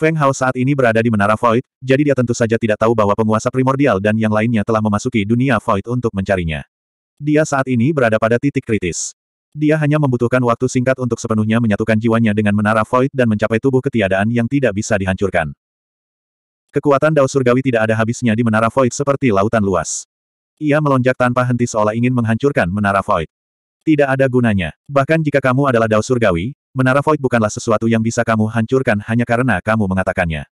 Feng Hao saat ini berada di Menara Void, jadi dia tentu saja tidak tahu bahwa penguasa primordial dan yang lainnya telah memasuki dunia Void untuk mencarinya. Dia saat ini berada pada titik kritis. Dia hanya membutuhkan waktu singkat untuk sepenuhnya menyatukan jiwanya dengan Menara Void dan mencapai tubuh ketiadaan yang tidak bisa dihancurkan. Kekuatan Dao Surgawi tidak ada habisnya di Menara Void seperti lautan luas. Ia melonjak tanpa henti seolah ingin menghancurkan Menara Void. Tidak ada gunanya. Bahkan jika kamu adalah dao surgawi, menara void bukanlah sesuatu yang bisa kamu hancurkan hanya karena kamu mengatakannya.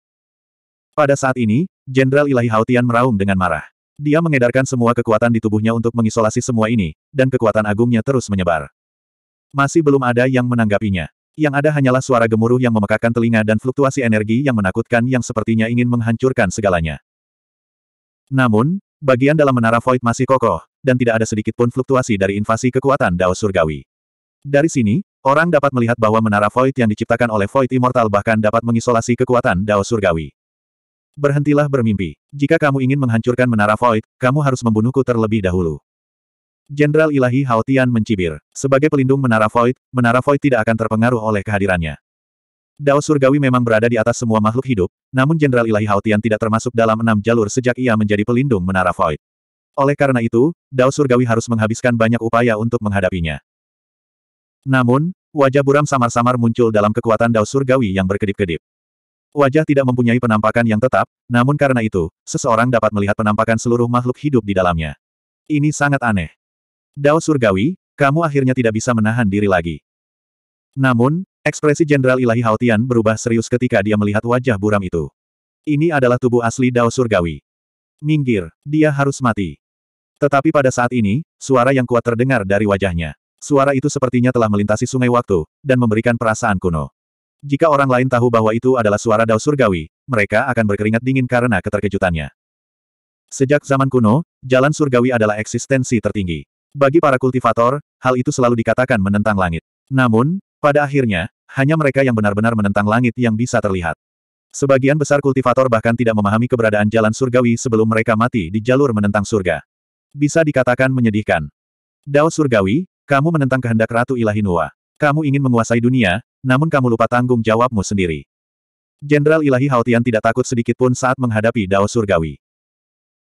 Pada saat ini, Jenderal Ilahi Hautian meraung dengan marah. Dia mengedarkan semua kekuatan di tubuhnya untuk mengisolasi semua ini, dan kekuatan agungnya terus menyebar. Masih belum ada yang menanggapinya. Yang ada hanyalah suara gemuruh yang memekakkan telinga dan fluktuasi energi yang menakutkan yang sepertinya ingin menghancurkan segalanya. Namun, bagian dalam menara void masih kokoh, dan tidak ada sedikit pun fluktuasi dari invasi kekuatan Dao Surgawi. Dari sini, orang dapat melihat bahwa menara Void yang diciptakan oleh Void Immortal bahkan dapat mengisolasi kekuatan Dao Surgawi. Berhentilah bermimpi. Jika kamu ingin menghancurkan menara Void, kamu harus membunuhku terlebih dahulu. Jenderal Ilahi Hao mencibir. Sebagai pelindung menara Void, menara Void tidak akan terpengaruh oleh kehadirannya. Dao Surgawi memang berada di atas semua makhluk hidup, namun Jenderal Ilahi Hao tidak termasuk dalam enam jalur sejak ia menjadi pelindung menara Void. Oleh karena itu, Dao Surgawi harus menghabiskan banyak upaya untuk menghadapinya. Namun, wajah buram samar-samar muncul dalam kekuatan Dao Surgawi yang berkedip-kedip. Wajah tidak mempunyai penampakan yang tetap, namun karena itu, seseorang dapat melihat penampakan seluruh makhluk hidup di dalamnya. Ini sangat aneh. Dao Surgawi, kamu akhirnya tidak bisa menahan diri lagi. Namun, ekspresi Jenderal Ilahi Haotian berubah serius ketika dia melihat wajah buram itu. Ini adalah tubuh asli Dao Surgawi. Minggir, dia harus mati. Tetapi pada saat ini, suara yang kuat terdengar dari wajahnya. Suara itu sepertinya telah melintasi sungai waktu, dan memberikan perasaan kuno. Jika orang lain tahu bahwa itu adalah suara Dao Surgawi, mereka akan berkeringat dingin karena keterkejutannya. Sejak zaman kuno, jalan surgawi adalah eksistensi tertinggi. Bagi para kultivator, hal itu selalu dikatakan menentang langit. Namun, pada akhirnya, hanya mereka yang benar-benar menentang langit yang bisa terlihat. Sebagian besar kultivator bahkan tidak memahami keberadaan jalan surgawi sebelum mereka mati di jalur menentang surga. Bisa dikatakan menyedihkan. Dao Surgawi, kamu menentang kehendak Ratu Ilahi Nuwa. Kamu ingin menguasai dunia, namun kamu lupa tanggung jawabmu sendiri. Jenderal Ilahi Haotian tidak takut sedikit pun saat menghadapi Dao Surgawi.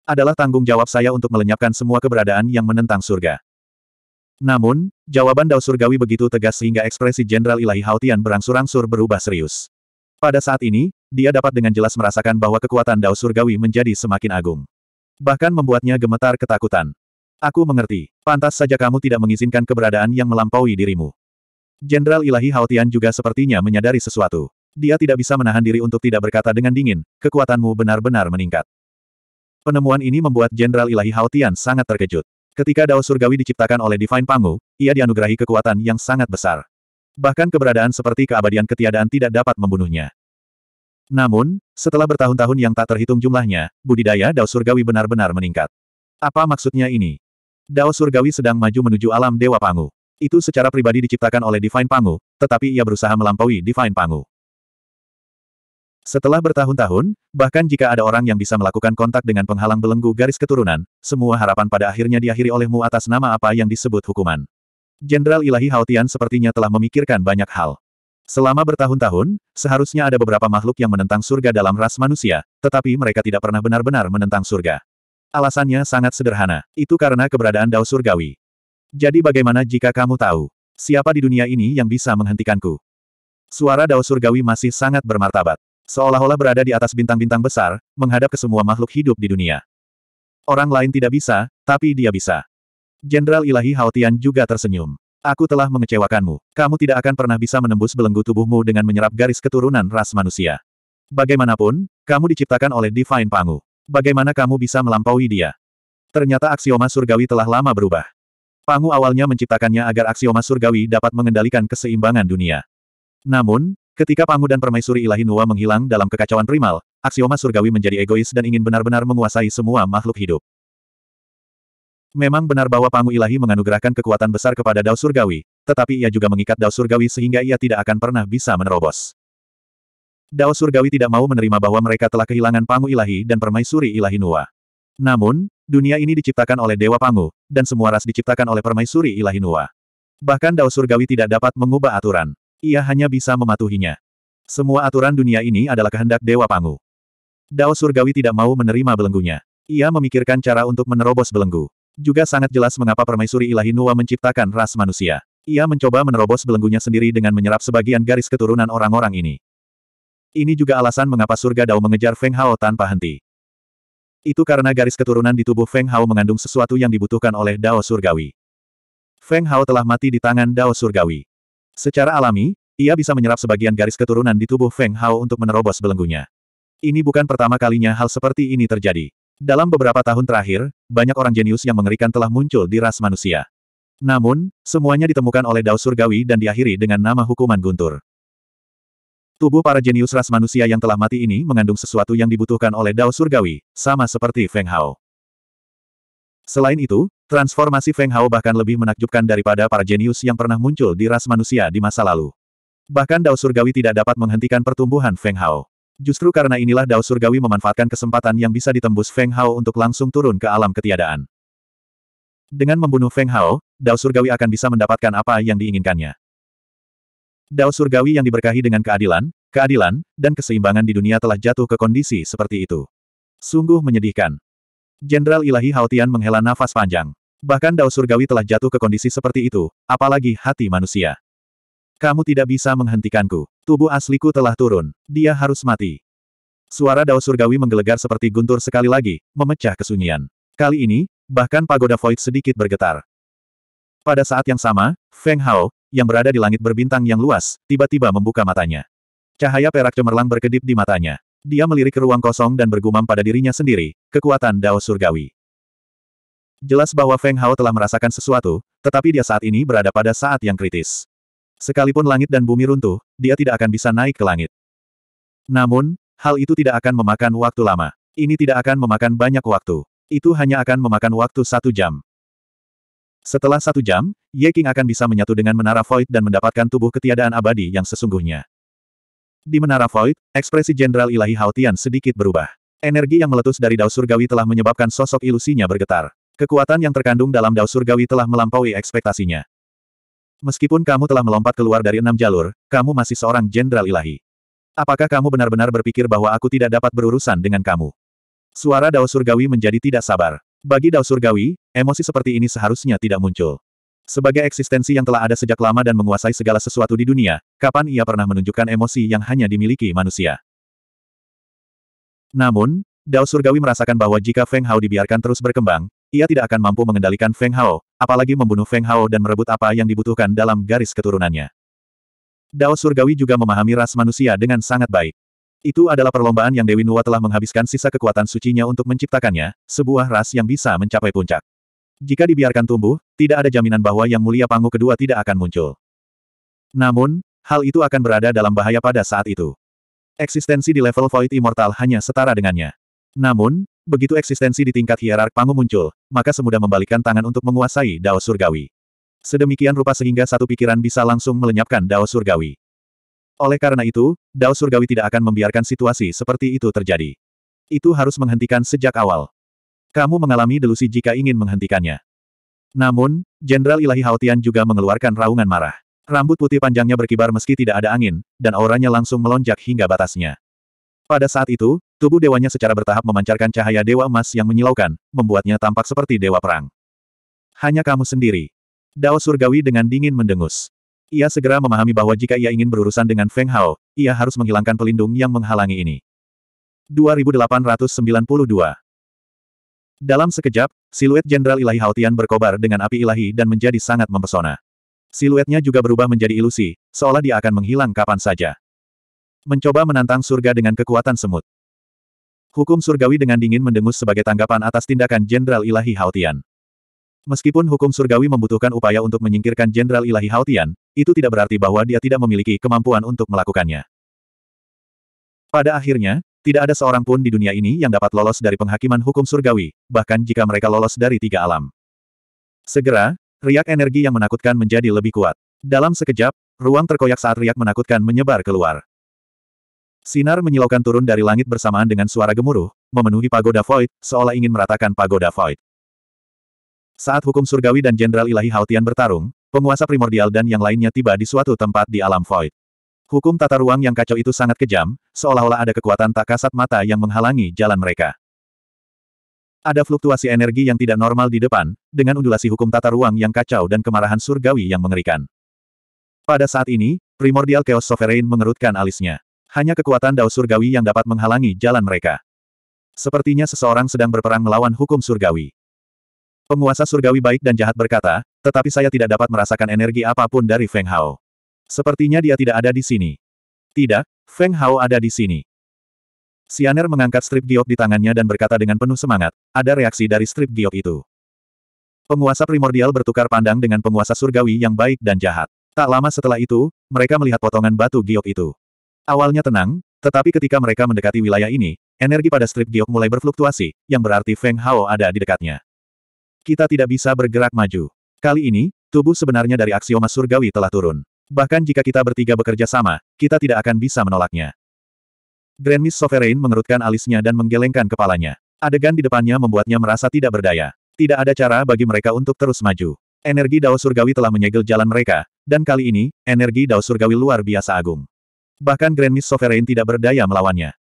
Adalah tanggung jawab saya untuk melenyapkan semua keberadaan yang menentang surga. Namun, jawaban Dao Surgawi begitu tegas sehingga ekspresi Jenderal Ilahi Haotian berangsur-angsur berubah serius. Pada saat ini, dia dapat dengan jelas merasakan bahwa kekuatan Dao Surgawi menjadi semakin agung. Bahkan membuatnya gemetar ketakutan. Aku mengerti. Pantas saja kamu tidak mengizinkan keberadaan yang melampaui dirimu. Jenderal Ilahi Haotian juga sepertinya menyadari sesuatu. Dia tidak bisa menahan diri untuk tidak berkata dengan dingin, kekuatanmu benar-benar meningkat. Penemuan ini membuat Jenderal Ilahi Haotian sangat terkejut. Ketika Dao Surgawi diciptakan oleh Divine Pangu, ia dianugerahi kekuatan yang sangat besar. Bahkan keberadaan seperti keabadian ketiadaan tidak dapat membunuhnya. Namun, setelah bertahun-tahun yang tak terhitung jumlahnya, budidaya Dao Surgawi benar-benar meningkat. Apa maksudnya ini? Dao Surgawi sedang maju menuju alam Dewa Pangu. Itu secara pribadi diciptakan oleh Divine Pangu, tetapi ia berusaha melampaui Divine Pangu. Setelah bertahun-tahun, bahkan jika ada orang yang bisa melakukan kontak dengan penghalang belenggu garis keturunan, semua harapan pada akhirnya diakhiri olehmu atas nama apa yang disebut hukuman. Jenderal Ilahi Haotian sepertinya telah memikirkan banyak hal. Selama bertahun-tahun, seharusnya ada beberapa makhluk yang menentang surga dalam ras manusia, tetapi mereka tidak pernah benar-benar menentang surga. Alasannya sangat sederhana, itu karena keberadaan dao surgawi. Jadi bagaimana jika kamu tahu? Siapa di dunia ini yang bisa menghentikanku? Suara dao surgawi masih sangat bermartabat. Seolah-olah berada di atas bintang-bintang besar, menghadap ke semua makhluk hidup di dunia. Orang lain tidak bisa, tapi dia bisa. Jenderal Ilahi Haotian juga tersenyum. Aku telah mengecewakanmu. Kamu tidak akan pernah bisa menembus belenggu tubuhmu dengan menyerap garis keturunan ras manusia. Bagaimanapun, kamu diciptakan oleh Divine Pangu. Bagaimana kamu bisa melampaui dia? Ternyata aksioma surgawi telah lama berubah. Pangu awalnya menciptakannya agar aksioma surgawi dapat mengendalikan keseimbangan dunia. Namun, ketika Pangu dan Permaisuri Ilahi Nuwa menghilang dalam kekacauan primal, aksioma surgawi menjadi egois dan ingin benar-benar menguasai semua makhluk hidup. Memang benar bahwa Pangu Ilahi menganugerahkan kekuatan besar kepada Dao Surgawi, tetapi ia juga mengikat Dao Surgawi sehingga ia tidak akan pernah bisa menerobos. Dao Surgawi tidak mau menerima bahwa mereka telah kehilangan Pangu Ilahi dan Permaisuri Ilahi Nuwa. Namun, dunia ini diciptakan oleh Dewa Pangu, dan semua ras diciptakan oleh Permaisuri Ilahi Nuwa. Bahkan Dao Surgawi tidak dapat mengubah aturan. Ia hanya bisa mematuhinya. Semua aturan dunia ini adalah kehendak Dewa Pangu. Dao Surgawi tidak mau menerima belenggunya. Ia memikirkan cara untuk menerobos belenggu. Juga sangat jelas mengapa permaisuri ilahi Nuwa menciptakan ras manusia. Ia mencoba menerobos belenggunya sendiri dengan menyerap sebagian garis keturunan orang-orang ini. Ini juga alasan mengapa surga Dao mengejar Feng Hao tanpa henti. Itu karena garis keturunan di tubuh Feng Hao mengandung sesuatu yang dibutuhkan oleh Dao Surgawi. Feng Hao telah mati di tangan Dao Surgawi. Secara alami, ia bisa menyerap sebagian garis keturunan di tubuh Feng Hao untuk menerobos belenggunya. Ini bukan pertama kalinya hal seperti ini terjadi. Dalam beberapa tahun terakhir, banyak orang jenius yang mengerikan telah muncul di ras manusia. Namun, semuanya ditemukan oleh Dao Surgawi dan diakhiri dengan nama hukuman guntur. Tubuh para jenius ras manusia yang telah mati ini mengandung sesuatu yang dibutuhkan oleh Dao Surgawi, sama seperti Feng Hao. Selain itu, transformasi Feng Hao bahkan lebih menakjubkan daripada para jenius yang pernah muncul di ras manusia di masa lalu. Bahkan Dao Surgawi tidak dapat menghentikan pertumbuhan Feng Hao. Justru karena inilah Dao Surgawi memanfaatkan kesempatan yang bisa ditembus Feng Hao untuk langsung turun ke alam ketiadaan. Dengan membunuh Feng Hao, Dao Surgawi akan bisa mendapatkan apa yang diinginkannya. Dao Surgawi yang diberkahi dengan keadilan, keadilan, dan keseimbangan di dunia telah jatuh ke kondisi seperti itu. Sungguh menyedihkan. Jenderal Ilahi Haotian menghela nafas panjang. Bahkan Dao Surgawi telah jatuh ke kondisi seperti itu, apalagi hati manusia. Kamu tidak bisa menghentikanku. Tubuh asliku telah turun. Dia harus mati. Suara Dao Surgawi menggelegar seperti guntur sekali lagi, memecah kesunyian. Kali ini, bahkan pagoda void sedikit bergetar. Pada saat yang sama, Feng Hao, yang berada di langit berbintang yang luas, tiba-tiba membuka matanya. Cahaya perak cemerlang berkedip di matanya. Dia melirik ke ruang kosong dan bergumam pada dirinya sendiri, kekuatan Dao Surgawi. Jelas bahwa Feng Hao telah merasakan sesuatu, tetapi dia saat ini berada pada saat yang kritis. Sekalipun langit dan bumi runtuh, dia tidak akan bisa naik ke langit. Namun, hal itu tidak akan memakan waktu lama. Ini tidak akan memakan banyak waktu. Itu hanya akan memakan waktu satu jam. Setelah satu jam, Ye King akan bisa menyatu dengan Menara Void dan mendapatkan tubuh ketiadaan abadi yang sesungguhnya. Di Menara Void, ekspresi Jenderal Ilahi Haotian sedikit berubah. Energi yang meletus dari Dao Surgawi telah menyebabkan sosok ilusinya bergetar. Kekuatan yang terkandung dalam Dao Surgawi telah melampaui ekspektasinya. Meskipun kamu telah melompat keluar dari enam jalur, kamu masih seorang jenderal ilahi. Apakah kamu benar-benar berpikir bahwa aku tidak dapat berurusan dengan kamu? Suara Dao Surgawi menjadi tidak sabar. Bagi Dao Surgawi, emosi seperti ini seharusnya tidak muncul. Sebagai eksistensi yang telah ada sejak lama dan menguasai segala sesuatu di dunia, kapan ia pernah menunjukkan emosi yang hanya dimiliki manusia? Namun, Dao Surgawi merasakan bahwa jika Feng Hao dibiarkan terus berkembang, ia tidak akan mampu mengendalikan Feng Hao, Apalagi membunuh Feng Hao dan merebut apa yang dibutuhkan dalam garis keturunannya. Dao Surgawi juga memahami ras manusia dengan sangat baik. Itu adalah perlombaan yang Dewi Nuwa telah menghabiskan sisa kekuatan sucinya untuk menciptakannya, sebuah ras yang bisa mencapai puncak. Jika dibiarkan tumbuh, tidak ada jaminan bahwa Yang Mulia Pangu kedua tidak akan muncul. Namun, hal itu akan berada dalam bahaya pada saat itu. Eksistensi di level Void Immortal hanya setara dengannya. Namun, Begitu eksistensi di tingkat hierark Pangu muncul, maka semudah membalikan tangan untuk menguasai Dao Surgawi. Sedemikian rupa sehingga satu pikiran bisa langsung melenyapkan Dao Surgawi. Oleh karena itu, Dao Surgawi tidak akan membiarkan situasi seperti itu terjadi. Itu harus menghentikan sejak awal. Kamu mengalami delusi jika ingin menghentikannya. Namun, Jenderal Ilahi Haotian juga mengeluarkan raungan marah. Rambut putih panjangnya berkibar meski tidak ada angin, dan auranya langsung melonjak hingga batasnya. Pada saat itu, tubuh dewanya secara bertahap memancarkan cahaya dewa emas yang menyilaukan, membuatnya tampak seperti dewa perang. Hanya kamu sendiri. Dao surgawi dengan dingin mendengus. Ia segera memahami bahwa jika ia ingin berurusan dengan Feng Hao, ia harus menghilangkan pelindung yang menghalangi ini. 2892 Dalam sekejap, siluet Jenderal Ilahi Haotian berkobar dengan api ilahi dan menjadi sangat mempesona. Siluetnya juga berubah menjadi ilusi, seolah dia akan menghilang kapan saja mencoba menantang surga dengan kekuatan semut. Hukum surgawi dengan dingin mendengus sebagai tanggapan atas tindakan Jenderal Ilahi Haotian. Meskipun hukum surgawi membutuhkan upaya untuk menyingkirkan Jenderal Ilahi Haotian, itu tidak berarti bahwa dia tidak memiliki kemampuan untuk melakukannya. Pada akhirnya, tidak ada seorang pun di dunia ini yang dapat lolos dari penghakiman hukum surgawi, bahkan jika mereka lolos dari tiga alam. Segera, riak energi yang menakutkan menjadi lebih kuat. Dalam sekejap, ruang terkoyak saat riak menakutkan menyebar keluar. Sinar menyilaukan turun dari langit bersamaan dengan suara gemuruh, memenuhi pagoda Void, seolah ingin meratakan pagoda Void. Saat hukum surgawi dan Jenderal Ilahi Hautian bertarung, penguasa primordial dan yang lainnya tiba di suatu tempat di alam void. Hukum tata ruang yang kacau itu sangat kejam, seolah-olah ada kekuatan tak kasat mata yang menghalangi jalan mereka. Ada fluktuasi energi yang tidak normal di depan, dengan undulasi hukum tata ruang yang kacau dan kemarahan surgawi yang mengerikan. Pada saat ini, primordial Chaos Sovereign mengerutkan alisnya. Hanya kekuatan dao surgawi yang dapat menghalangi jalan mereka. Sepertinya seseorang sedang berperang melawan hukum surgawi. Penguasa surgawi baik dan jahat berkata, tetapi saya tidak dapat merasakan energi apapun dari Feng Hao. Sepertinya dia tidak ada di sini. Tidak, Feng Hao ada di sini. Sianer mengangkat strip giok di tangannya dan berkata dengan penuh semangat, ada reaksi dari strip giok itu. Penguasa primordial bertukar pandang dengan penguasa surgawi yang baik dan jahat. Tak lama setelah itu, mereka melihat potongan batu giok itu. Awalnya tenang, tetapi ketika mereka mendekati wilayah ini, energi pada strip giok mulai berfluktuasi, yang berarti Feng Hao ada di dekatnya. Kita tidak bisa bergerak maju. Kali ini, tubuh sebenarnya dari aksioma surgawi telah turun. Bahkan jika kita bertiga bekerja sama, kita tidak akan bisa menolaknya. Grand Miss Sovereign mengerutkan alisnya dan menggelengkan kepalanya. Adegan di depannya membuatnya merasa tidak berdaya. Tidak ada cara bagi mereka untuk terus maju. Energi Dao Surgawi telah menyegel jalan mereka, dan kali ini, energi Dao Surgawi luar biasa agung. Bahkan Grand Miss Sovereign tidak berdaya melawannya.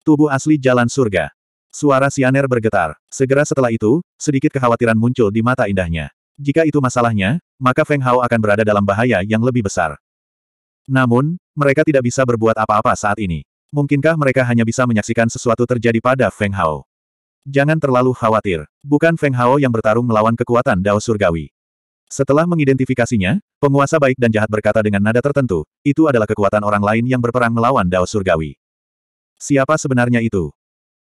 Tubuh asli jalan surga. Suara Sianer bergetar. Segera setelah itu, sedikit kekhawatiran muncul di mata indahnya. Jika itu masalahnya, maka Feng Hao akan berada dalam bahaya yang lebih besar. Namun, mereka tidak bisa berbuat apa-apa saat ini. Mungkinkah mereka hanya bisa menyaksikan sesuatu terjadi pada Feng Hao? Jangan terlalu khawatir. Bukan Feng Hao yang bertarung melawan kekuatan Dao Surgawi. Setelah mengidentifikasinya, penguasa baik dan jahat berkata dengan nada tertentu, itu adalah kekuatan orang lain yang berperang melawan Dao Surgawi. Siapa sebenarnya itu?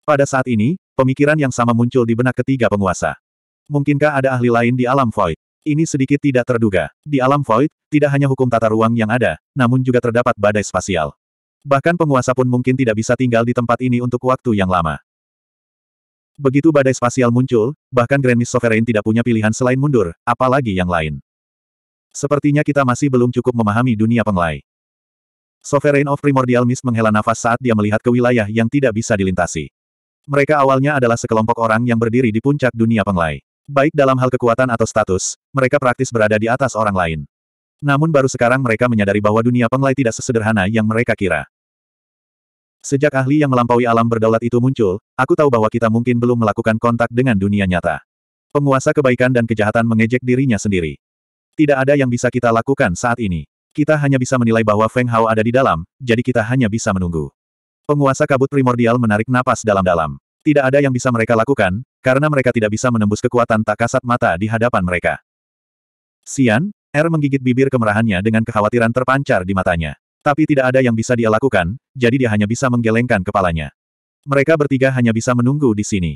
Pada saat ini, pemikiran yang sama muncul di benak ketiga penguasa. Mungkinkah ada ahli lain di alam void? Ini sedikit tidak terduga. Di alam void, tidak hanya hukum tata ruang yang ada, namun juga terdapat badai spasial. Bahkan penguasa pun mungkin tidak bisa tinggal di tempat ini untuk waktu yang lama. Begitu badai spasial muncul, bahkan Grand Miss Sovereign tidak punya pilihan selain mundur, apalagi yang lain. Sepertinya kita masih belum cukup memahami dunia penglai. Sovereign of Primordial Mist menghela nafas saat dia melihat ke wilayah yang tidak bisa dilintasi. Mereka awalnya adalah sekelompok orang yang berdiri di puncak dunia penglai. Baik dalam hal kekuatan atau status, mereka praktis berada di atas orang lain. Namun baru sekarang mereka menyadari bahwa dunia penglai tidak sesederhana yang mereka kira. Sejak ahli yang melampaui alam berdaulat itu muncul, aku tahu bahwa kita mungkin belum melakukan kontak dengan dunia nyata. Penguasa kebaikan dan kejahatan mengejek dirinya sendiri. Tidak ada yang bisa kita lakukan saat ini. Kita hanya bisa menilai bahwa Feng Hao ada di dalam, jadi kita hanya bisa menunggu. Penguasa kabut primordial menarik napas dalam-dalam. Tidak ada yang bisa mereka lakukan, karena mereka tidak bisa menembus kekuatan tak kasat mata di hadapan mereka. Sian, R er menggigit bibir kemerahannya dengan kekhawatiran terpancar di matanya. Tapi tidak ada yang bisa dia lakukan, jadi dia hanya bisa menggelengkan kepalanya. Mereka bertiga hanya bisa menunggu di sini.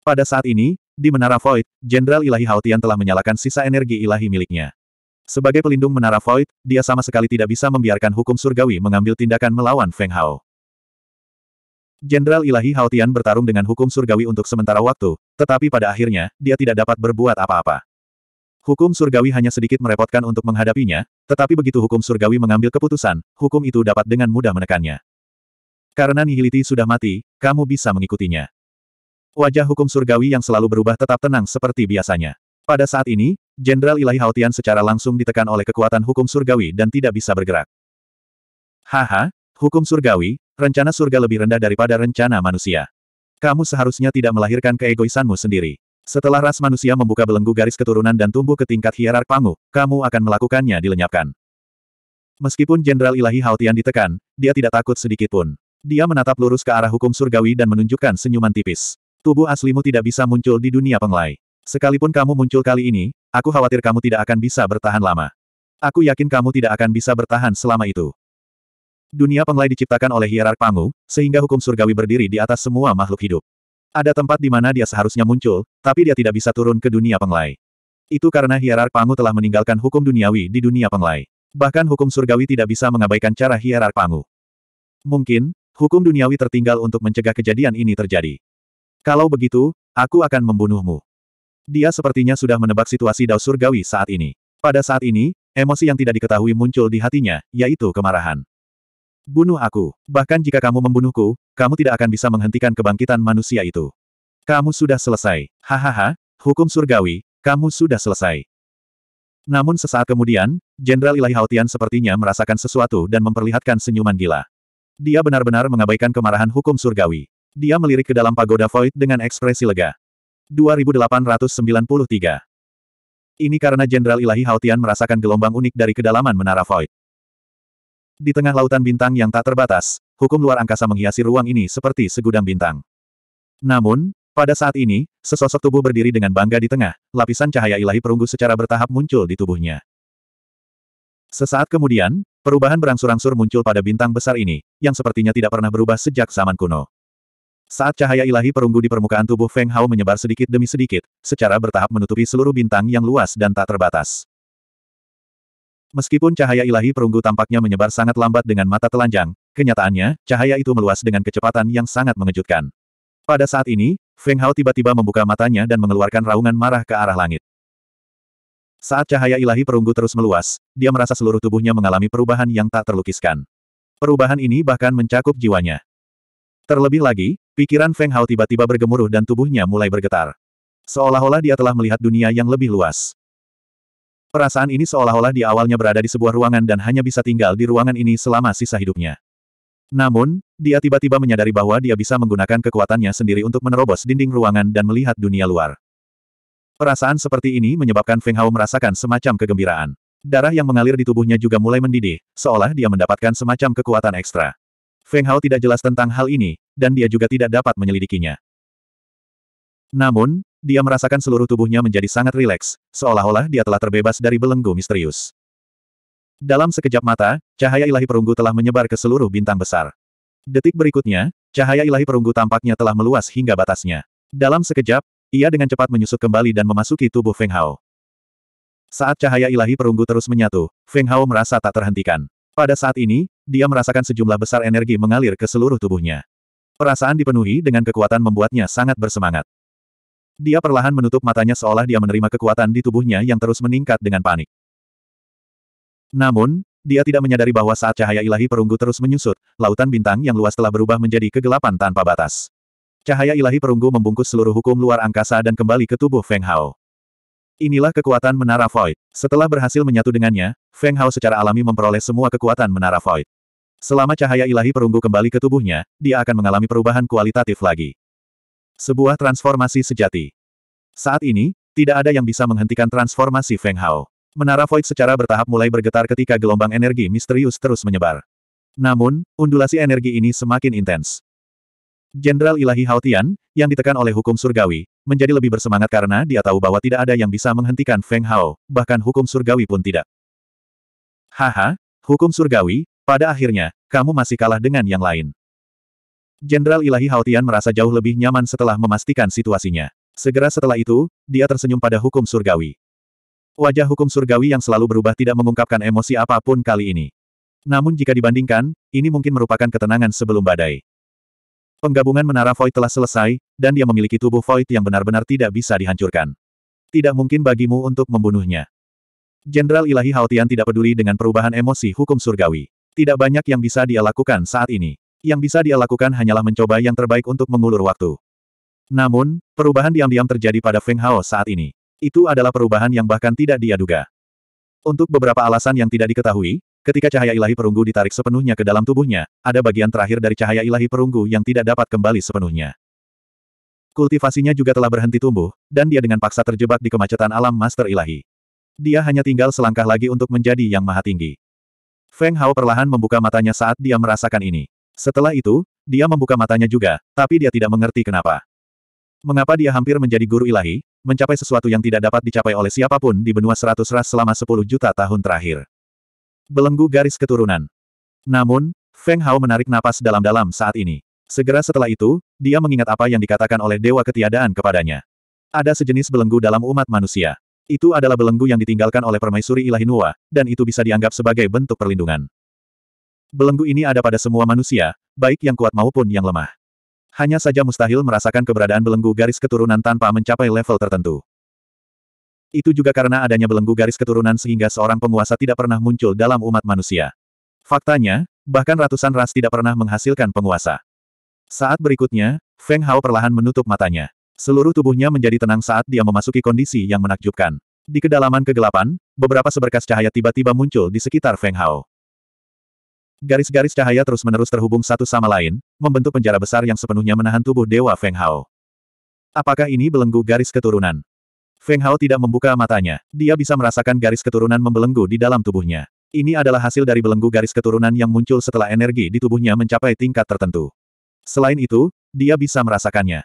Pada saat ini, di Menara Void, Jenderal Ilahi Haotian telah menyalakan sisa energi ilahi miliknya. Sebagai pelindung Menara Void, dia sama sekali tidak bisa membiarkan hukum surgawi mengambil tindakan melawan Feng Hao. Jenderal Ilahi Haotian bertarung dengan hukum surgawi untuk sementara waktu, tetapi pada akhirnya, dia tidak dapat berbuat apa-apa. Hukum surgawi hanya sedikit merepotkan untuk menghadapinya, tetapi begitu hukum surgawi mengambil keputusan, hukum itu dapat dengan mudah menekannya. Karena nihiliti sudah mati, kamu bisa mengikutinya. Wajah hukum surgawi yang selalu berubah tetap tenang seperti biasanya. Pada saat ini, Jenderal Ilahi Hautian secara langsung ditekan oleh kekuatan hukum surgawi dan tidak bisa bergerak. Haha, hukum surgawi, rencana surga lebih rendah daripada rencana manusia. Kamu seharusnya tidak melahirkan keegoisanmu sendiri. Setelah ras manusia membuka belenggu garis keturunan dan tumbuh ke tingkat hierark Pangu, kamu akan melakukannya dilenyapkan. Meskipun Jenderal Ilahi Haotian ditekan, dia tidak takut sedikit pun. Dia menatap lurus ke arah hukum surgawi dan menunjukkan senyuman tipis. Tubuh aslimu tidak bisa muncul di dunia penglai. Sekalipun kamu muncul kali ini, aku khawatir kamu tidak akan bisa bertahan lama. Aku yakin kamu tidak akan bisa bertahan selama itu. Dunia penglai diciptakan oleh hierark Pangu, sehingga hukum surgawi berdiri di atas semua makhluk hidup. Ada tempat di mana dia seharusnya muncul, tapi dia tidak bisa turun ke dunia penglai. Itu karena hierark Pangu telah meninggalkan hukum duniawi di dunia penglai. Bahkan hukum surgawi tidak bisa mengabaikan cara hierark Pangu. Mungkin, hukum duniawi tertinggal untuk mencegah kejadian ini terjadi. Kalau begitu, aku akan membunuhmu. Dia sepertinya sudah menebak situasi Dao Surgawi saat ini. Pada saat ini, emosi yang tidak diketahui muncul di hatinya, yaitu kemarahan. Bunuh aku. Bahkan jika kamu membunuhku, kamu tidak akan bisa menghentikan kebangkitan manusia itu. Kamu sudah selesai. Hahaha, hukum surgawi, kamu sudah selesai. Namun sesaat kemudian, Jenderal Ilahi Haotian sepertinya merasakan sesuatu dan memperlihatkan senyuman gila. Dia benar-benar mengabaikan kemarahan hukum surgawi. Dia melirik ke dalam pagoda void dengan ekspresi lega. 2893 Ini karena Jenderal Ilahi Haotian merasakan gelombang unik dari kedalaman menara void. Di tengah lautan bintang yang tak terbatas, hukum luar angkasa menghiasi ruang ini seperti segudang bintang. Namun, pada saat ini, sesosok tubuh berdiri dengan bangga di tengah, lapisan cahaya ilahi perunggu secara bertahap muncul di tubuhnya. Sesaat kemudian, perubahan berangsur-angsur muncul pada bintang besar ini, yang sepertinya tidak pernah berubah sejak zaman kuno. Saat cahaya ilahi perunggu di permukaan tubuh Feng Hao menyebar sedikit demi sedikit, secara bertahap menutupi seluruh bintang yang luas dan tak terbatas. Meskipun cahaya ilahi perunggu tampaknya menyebar sangat lambat dengan mata telanjang, kenyataannya, cahaya itu meluas dengan kecepatan yang sangat mengejutkan. Pada saat ini, Feng Hao tiba-tiba membuka matanya dan mengeluarkan raungan marah ke arah langit. Saat cahaya ilahi perunggu terus meluas, dia merasa seluruh tubuhnya mengalami perubahan yang tak terlukiskan. Perubahan ini bahkan mencakup jiwanya. Terlebih lagi, pikiran Feng Hao tiba-tiba bergemuruh dan tubuhnya mulai bergetar. Seolah-olah dia telah melihat dunia yang lebih luas. Perasaan ini seolah-olah di awalnya berada di sebuah ruangan dan hanya bisa tinggal di ruangan ini selama sisa hidupnya. Namun, dia tiba-tiba menyadari bahwa dia bisa menggunakan kekuatannya sendiri untuk menerobos dinding ruangan dan melihat dunia luar. Perasaan seperti ini menyebabkan Feng Hao merasakan semacam kegembiraan. Darah yang mengalir di tubuhnya juga mulai mendidih, seolah dia mendapatkan semacam kekuatan ekstra. Feng Hao tidak jelas tentang hal ini, dan dia juga tidak dapat menyelidikinya. Namun, dia merasakan seluruh tubuhnya menjadi sangat rileks, seolah-olah dia telah terbebas dari belenggu misterius. Dalam sekejap mata, cahaya ilahi perunggu telah menyebar ke seluruh bintang besar. Detik berikutnya, cahaya ilahi perunggu tampaknya telah meluas hingga batasnya. Dalam sekejap, ia dengan cepat menyusut kembali dan memasuki tubuh Feng Hao. Saat cahaya ilahi perunggu terus menyatu, Feng Hao merasa tak terhentikan. Pada saat ini, dia merasakan sejumlah besar energi mengalir ke seluruh tubuhnya. Perasaan dipenuhi dengan kekuatan membuatnya sangat bersemangat. Dia perlahan menutup matanya seolah dia menerima kekuatan di tubuhnya yang terus meningkat dengan panik. Namun, dia tidak menyadari bahwa saat cahaya ilahi perunggu terus menyusut, lautan bintang yang luas telah berubah menjadi kegelapan tanpa batas. Cahaya ilahi perunggu membungkus seluruh hukum luar angkasa dan kembali ke tubuh Feng Hao. Inilah kekuatan Menara Void. Setelah berhasil menyatu dengannya, Feng Hao secara alami memperoleh semua kekuatan Menara Void. Selama cahaya ilahi perunggu kembali ke tubuhnya, dia akan mengalami perubahan kualitatif lagi. Sebuah transformasi sejati. Saat ini, tidak ada yang bisa menghentikan transformasi Feng Hao. Menara Void secara bertahap mulai bergetar ketika gelombang energi misterius terus menyebar. Namun, undulasi energi ini semakin intens. Jenderal Ilahi Hao Tian, yang ditekan oleh hukum surgawi, menjadi lebih bersemangat karena dia tahu bahwa tidak ada yang bisa menghentikan Feng Hao, bahkan hukum surgawi pun tidak. Haha, hukum surgawi, pada akhirnya, kamu masih kalah dengan yang lain. Jenderal Ilahi Haotian merasa jauh lebih nyaman setelah memastikan situasinya. Segera setelah itu, dia tersenyum pada hukum surgawi. Wajah hukum surgawi yang selalu berubah tidak mengungkapkan emosi apapun kali ini. Namun jika dibandingkan, ini mungkin merupakan ketenangan sebelum badai. Penggabungan menara void telah selesai, dan dia memiliki tubuh void yang benar-benar tidak bisa dihancurkan. Tidak mungkin bagimu untuk membunuhnya. Jenderal Ilahi Haotian tidak peduli dengan perubahan emosi hukum surgawi. Tidak banyak yang bisa dia lakukan saat ini. Yang bisa dia lakukan hanyalah mencoba yang terbaik untuk mengulur waktu. Namun, perubahan diam-diam terjadi pada Feng Hao saat ini. Itu adalah perubahan yang bahkan tidak dia duga. Untuk beberapa alasan yang tidak diketahui, ketika cahaya ilahi perunggu ditarik sepenuhnya ke dalam tubuhnya, ada bagian terakhir dari cahaya ilahi perunggu yang tidak dapat kembali sepenuhnya. Kultivasinya juga telah berhenti tumbuh, dan dia dengan paksa terjebak di kemacetan alam master ilahi. Dia hanya tinggal selangkah lagi untuk menjadi yang maha tinggi. Feng Hao perlahan membuka matanya saat dia merasakan ini. Setelah itu, dia membuka matanya juga, tapi dia tidak mengerti kenapa. Mengapa dia hampir menjadi guru ilahi, mencapai sesuatu yang tidak dapat dicapai oleh siapapun di benua seratus ras selama sepuluh juta tahun terakhir. Belenggu garis keturunan. Namun, Feng Hao menarik napas dalam-dalam saat ini. Segera setelah itu, dia mengingat apa yang dikatakan oleh Dewa Ketiadaan kepadanya. Ada sejenis belenggu dalam umat manusia. Itu adalah belenggu yang ditinggalkan oleh permaisuri ilahi Nuwa, dan itu bisa dianggap sebagai bentuk perlindungan. Belenggu ini ada pada semua manusia, baik yang kuat maupun yang lemah. Hanya saja mustahil merasakan keberadaan belenggu garis keturunan tanpa mencapai level tertentu. Itu juga karena adanya belenggu garis keturunan sehingga seorang penguasa tidak pernah muncul dalam umat manusia. Faktanya, bahkan ratusan ras tidak pernah menghasilkan penguasa. Saat berikutnya, Feng Hao perlahan menutup matanya. Seluruh tubuhnya menjadi tenang saat dia memasuki kondisi yang menakjubkan. Di kedalaman kegelapan, beberapa seberkas cahaya tiba-tiba muncul di sekitar Feng Hao. Garis-garis cahaya terus-menerus terhubung satu sama lain, membentuk penjara besar yang sepenuhnya menahan tubuh Dewa Feng Hao. Apakah ini belenggu garis keturunan? Feng Hao tidak membuka matanya. Dia bisa merasakan garis keturunan membelenggu di dalam tubuhnya. Ini adalah hasil dari belenggu garis keturunan yang muncul setelah energi di tubuhnya mencapai tingkat tertentu. Selain itu, dia bisa merasakannya.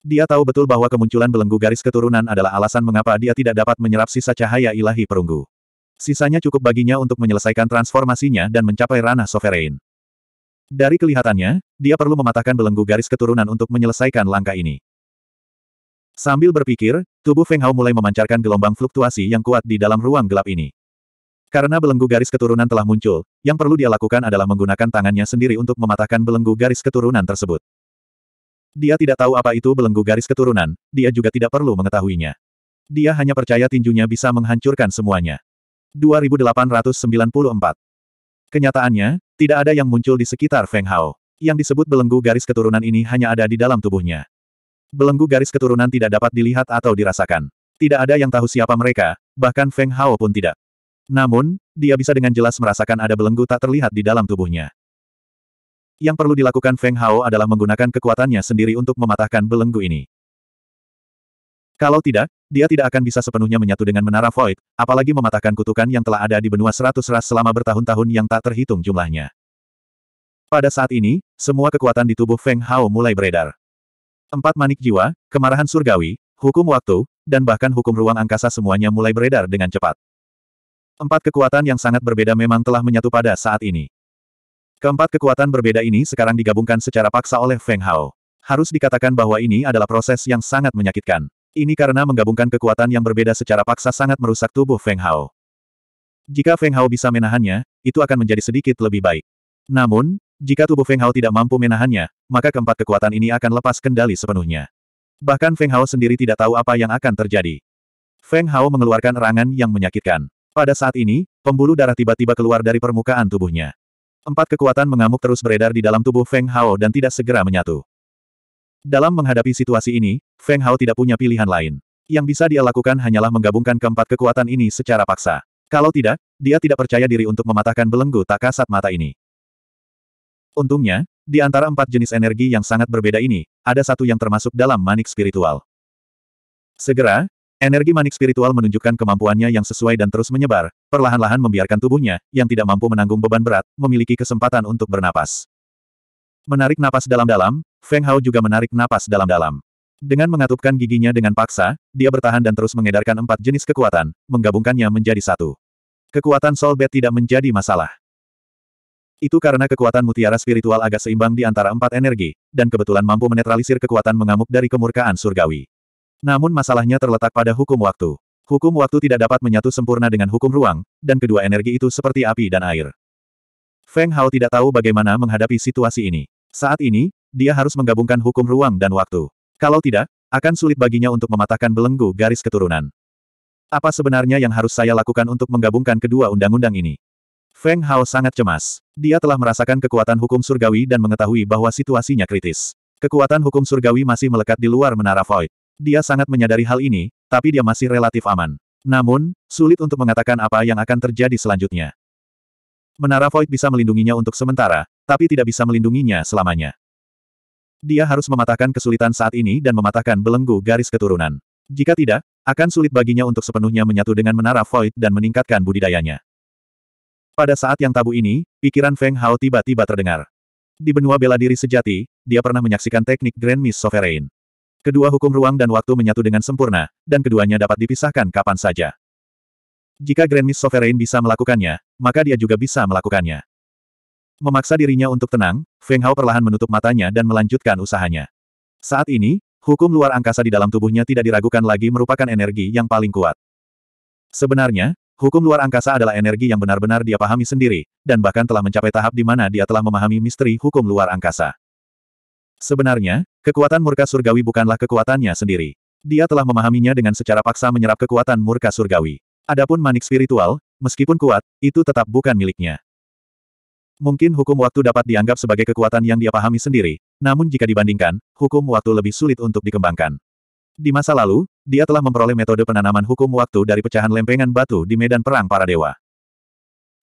Dia tahu betul bahwa kemunculan belenggu garis keturunan adalah alasan mengapa dia tidak dapat menyerap sisa cahaya ilahi perunggu. Sisanya cukup baginya untuk menyelesaikan transformasinya dan mencapai ranah sovereign. Dari kelihatannya, dia perlu mematahkan belenggu garis keturunan untuk menyelesaikan langkah ini. Sambil berpikir, tubuh Feng Hao mulai memancarkan gelombang fluktuasi yang kuat di dalam ruang gelap ini. Karena belenggu garis keturunan telah muncul, yang perlu dia lakukan adalah menggunakan tangannya sendiri untuk mematahkan belenggu garis keturunan tersebut. Dia tidak tahu apa itu belenggu garis keturunan, dia juga tidak perlu mengetahuinya. Dia hanya percaya tinjunya bisa menghancurkan semuanya. 2894. Kenyataannya, tidak ada yang muncul di sekitar Feng Hao. Yang disebut belenggu garis keturunan ini hanya ada di dalam tubuhnya. Belenggu garis keturunan tidak dapat dilihat atau dirasakan. Tidak ada yang tahu siapa mereka, bahkan Feng Hao pun tidak. Namun, dia bisa dengan jelas merasakan ada belenggu tak terlihat di dalam tubuhnya. Yang perlu dilakukan Feng Hao adalah menggunakan kekuatannya sendiri untuk mematahkan belenggu ini. Kalau tidak, dia tidak akan bisa sepenuhnya menyatu dengan menara void, apalagi mematahkan kutukan yang telah ada di benua seratus ras selama bertahun-tahun yang tak terhitung jumlahnya. Pada saat ini, semua kekuatan di tubuh Feng Hao mulai beredar. Empat manik jiwa, kemarahan surgawi, hukum waktu, dan bahkan hukum ruang angkasa semuanya mulai beredar dengan cepat. Empat kekuatan yang sangat berbeda memang telah menyatu pada saat ini. Keempat kekuatan berbeda ini sekarang digabungkan secara paksa oleh Feng Hao. Harus dikatakan bahwa ini adalah proses yang sangat menyakitkan. Ini karena menggabungkan kekuatan yang berbeda secara paksa sangat merusak tubuh Feng Hao. Jika Feng Hao bisa menahannya, itu akan menjadi sedikit lebih baik. Namun, jika tubuh Feng Hao tidak mampu menahannya, maka keempat kekuatan ini akan lepas kendali sepenuhnya. Bahkan Feng Hao sendiri tidak tahu apa yang akan terjadi. Feng Hao mengeluarkan erangan yang menyakitkan. Pada saat ini, pembuluh darah tiba-tiba keluar dari permukaan tubuhnya. Empat kekuatan mengamuk terus beredar di dalam tubuh Feng Hao dan tidak segera menyatu. Dalam menghadapi situasi ini, Feng Hao tidak punya pilihan lain. Yang bisa dia lakukan hanyalah menggabungkan keempat kekuatan ini secara paksa. Kalau tidak, dia tidak percaya diri untuk mematahkan belenggu tak kasat mata ini. Untungnya, di antara empat jenis energi yang sangat berbeda ini, ada satu yang termasuk dalam manik spiritual. Segera, Energi manik spiritual menunjukkan kemampuannya yang sesuai dan terus menyebar, perlahan-lahan membiarkan tubuhnya, yang tidak mampu menanggung beban berat, memiliki kesempatan untuk bernapas. Menarik napas dalam-dalam, Feng Hao juga menarik napas dalam-dalam. Dengan mengatupkan giginya dengan paksa, dia bertahan dan terus mengedarkan empat jenis kekuatan, menggabungkannya menjadi satu. Kekuatan Soul Bed tidak menjadi masalah. Itu karena kekuatan mutiara spiritual agak seimbang di antara empat energi, dan kebetulan mampu menetralisir kekuatan mengamuk dari kemurkaan surgawi. Namun masalahnya terletak pada hukum waktu. Hukum waktu tidak dapat menyatu sempurna dengan hukum ruang, dan kedua energi itu seperti api dan air. Feng Hao tidak tahu bagaimana menghadapi situasi ini. Saat ini, dia harus menggabungkan hukum ruang dan waktu. Kalau tidak, akan sulit baginya untuk mematahkan belenggu garis keturunan. Apa sebenarnya yang harus saya lakukan untuk menggabungkan kedua undang-undang ini? Feng Hao sangat cemas. Dia telah merasakan kekuatan hukum surgawi dan mengetahui bahwa situasinya kritis. Kekuatan hukum surgawi masih melekat di luar menara void. Dia sangat menyadari hal ini, tapi dia masih relatif aman. Namun, sulit untuk mengatakan apa yang akan terjadi selanjutnya. Menara void bisa melindunginya untuk sementara, tapi tidak bisa melindunginya selamanya. Dia harus mematahkan kesulitan saat ini dan mematahkan belenggu garis keturunan. Jika tidak, akan sulit baginya untuk sepenuhnya menyatu dengan menara void dan meningkatkan budidayanya. Pada saat yang tabu ini, pikiran Feng Hao tiba-tiba terdengar. Di benua bela diri sejati, dia pernah menyaksikan teknik Grand Miss Sovereign. Kedua hukum ruang dan waktu menyatu dengan sempurna, dan keduanya dapat dipisahkan kapan saja. Jika Grand Miss Sovereign bisa melakukannya, maka dia juga bisa melakukannya. Memaksa dirinya untuk tenang, Feng Hao perlahan menutup matanya dan melanjutkan usahanya. Saat ini, hukum luar angkasa di dalam tubuhnya tidak diragukan lagi merupakan energi yang paling kuat. Sebenarnya, hukum luar angkasa adalah energi yang benar-benar dia pahami sendiri, dan bahkan telah mencapai tahap di mana dia telah memahami misteri hukum luar angkasa. Sebenarnya, kekuatan murka surgawi bukanlah kekuatannya sendiri. Dia telah memahaminya dengan secara paksa menyerap kekuatan murka surgawi. Adapun manik spiritual, meskipun kuat, itu tetap bukan miliknya. Mungkin hukum waktu dapat dianggap sebagai kekuatan yang dia pahami sendiri, namun jika dibandingkan, hukum waktu lebih sulit untuk dikembangkan. Di masa lalu, dia telah memperoleh metode penanaman hukum waktu dari pecahan lempengan batu di medan perang para dewa.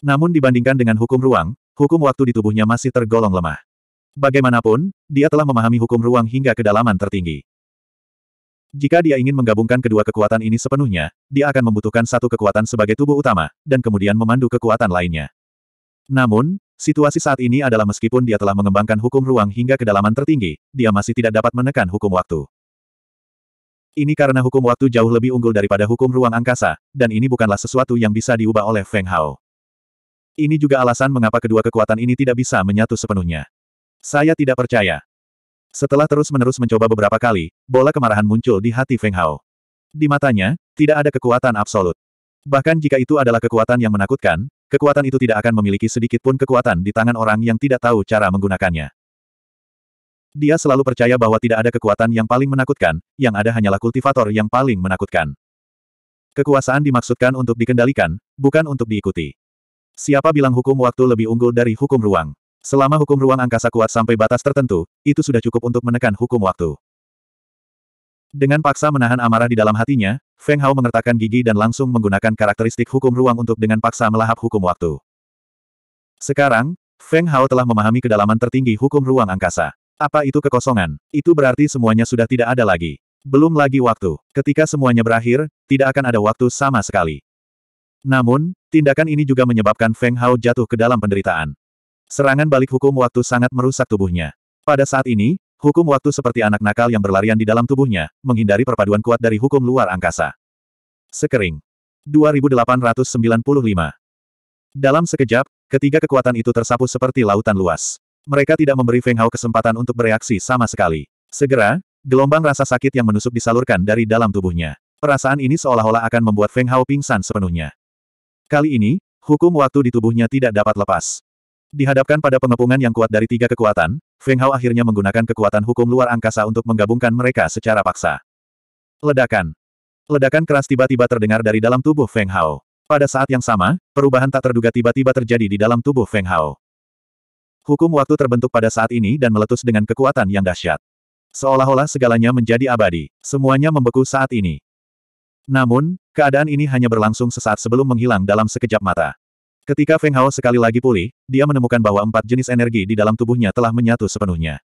Namun dibandingkan dengan hukum ruang, hukum waktu di tubuhnya masih tergolong lemah. Bagaimanapun, dia telah memahami hukum ruang hingga kedalaman tertinggi. Jika dia ingin menggabungkan kedua kekuatan ini sepenuhnya, dia akan membutuhkan satu kekuatan sebagai tubuh utama, dan kemudian memandu kekuatan lainnya. Namun, Situasi saat ini adalah meskipun dia telah mengembangkan hukum ruang hingga kedalaman tertinggi, dia masih tidak dapat menekan hukum waktu. Ini karena hukum waktu jauh lebih unggul daripada hukum ruang angkasa, dan ini bukanlah sesuatu yang bisa diubah oleh Feng Hao. Ini juga alasan mengapa kedua kekuatan ini tidak bisa menyatu sepenuhnya. Saya tidak percaya. Setelah terus-menerus mencoba beberapa kali, bola kemarahan muncul di hati Feng Hao. Di matanya, tidak ada kekuatan absolut. Bahkan jika itu adalah kekuatan yang menakutkan, Kekuatan itu tidak akan memiliki sedikit pun kekuatan di tangan orang yang tidak tahu cara menggunakannya. Dia selalu percaya bahwa tidak ada kekuatan yang paling menakutkan, yang ada hanyalah kultivator yang paling menakutkan. Kekuasaan dimaksudkan untuk dikendalikan, bukan untuk diikuti. Siapa bilang hukum waktu lebih unggul dari hukum ruang? Selama hukum ruang angkasa kuat sampai batas tertentu, itu sudah cukup untuk menekan hukum waktu. Dengan paksa menahan amarah di dalam hatinya, Feng Hao mengertakkan gigi dan langsung menggunakan karakteristik hukum ruang untuk dengan paksa melahap hukum waktu. Sekarang, Feng Hao telah memahami kedalaman tertinggi hukum ruang angkasa. Apa itu kekosongan? Itu berarti semuanya sudah tidak ada lagi. Belum lagi waktu. Ketika semuanya berakhir, tidak akan ada waktu sama sekali. Namun, tindakan ini juga menyebabkan Feng Hao jatuh ke dalam penderitaan. Serangan balik hukum waktu sangat merusak tubuhnya. Pada saat ini, Hukum waktu seperti anak nakal yang berlarian di dalam tubuhnya, menghindari perpaduan kuat dari hukum luar angkasa. Sekering. 2895. Dalam sekejap, ketiga kekuatan itu tersapu seperti lautan luas. Mereka tidak memberi Feng Hao kesempatan untuk bereaksi sama sekali. Segera, gelombang rasa sakit yang menusuk disalurkan dari dalam tubuhnya. Perasaan ini seolah-olah akan membuat Feng Hao pingsan sepenuhnya. Kali ini, hukum waktu di tubuhnya tidak dapat lepas. Dihadapkan pada pengepungan yang kuat dari tiga kekuatan, Feng Hao akhirnya menggunakan kekuatan hukum luar angkasa untuk menggabungkan mereka secara paksa. Ledakan. Ledakan keras tiba-tiba terdengar dari dalam tubuh Feng Hao. Pada saat yang sama, perubahan tak terduga tiba-tiba terjadi di dalam tubuh Feng Hao. Hukum waktu terbentuk pada saat ini dan meletus dengan kekuatan yang dahsyat. Seolah-olah segalanya menjadi abadi, semuanya membeku saat ini. Namun, keadaan ini hanya berlangsung sesaat sebelum menghilang dalam sekejap mata. Ketika Feng Hao sekali lagi pulih, dia menemukan bahwa empat jenis energi di dalam tubuhnya telah menyatu sepenuhnya.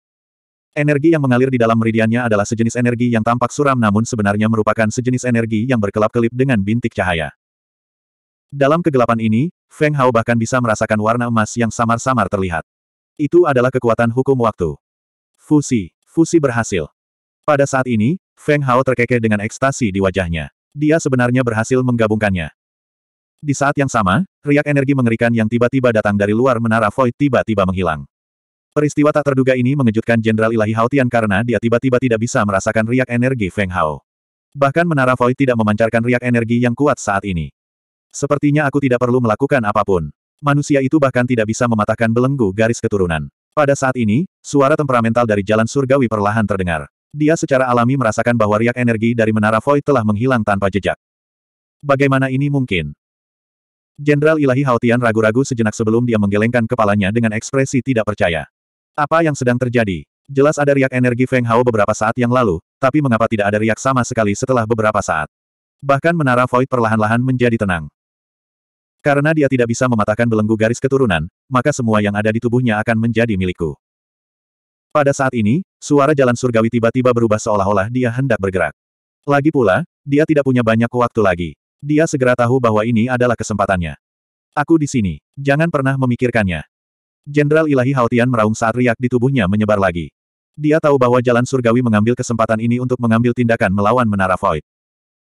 Energi yang mengalir di dalam meridiannya adalah sejenis energi yang tampak suram namun sebenarnya merupakan sejenis energi yang berkelap-kelip dengan bintik cahaya. Dalam kegelapan ini, Feng Hao bahkan bisa merasakan warna emas yang samar-samar terlihat. Itu adalah kekuatan hukum waktu. Fusi, fusi berhasil. Pada saat ini, Feng Hao terkekeh dengan ekstasi di wajahnya. Dia sebenarnya berhasil menggabungkannya. Di saat yang sama, riak energi mengerikan yang tiba-tiba datang dari luar menara void tiba-tiba menghilang. Peristiwa tak terduga ini mengejutkan Jenderal Ilahi Haotian karena dia tiba-tiba tidak bisa merasakan riak energi Feng Hao. Bahkan menara void tidak memancarkan riak energi yang kuat saat ini. Sepertinya aku tidak perlu melakukan apapun. Manusia itu bahkan tidak bisa mematahkan belenggu garis keturunan. Pada saat ini, suara temperamental dari jalan surgawi perlahan terdengar. Dia secara alami merasakan bahwa riak energi dari menara void telah menghilang tanpa jejak. Bagaimana ini mungkin? Jenderal Ilahi Haotian ragu-ragu sejenak sebelum dia menggelengkan kepalanya dengan ekspresi tidak percaya. Apa yang sedang terjadi? Jelas ada riak energi Feng Hao beberapa saat yang lalu, tapi mengapa tidak ada riak sama sekali setelah beberapa saat? Bahkan menara Void perlahan-lahan menjadi tenang. Karena dia tidak bisa mematahkan belenggu garis keturunan, maka semua yang ada di tubuhnya akan menjadi milikku. Pada saat ini, suara jalan surgawi tiba-tiba berubah seolah-olah dia hendak bergerak. Lagi pula, dia tidak punya banyak waktu lagi. Dia segera tahu bahwa ini adalah kesempatannya. Aku di sini. Jangan pernah memikirkannya. Jenderal Ilahi Haotian meraung saat riak di tubuhnya menyebar lagi. Dia tahu bahwa jalan surgawi mengambil kesempatan ini untuk mengambil tindakan melawan Menara Void.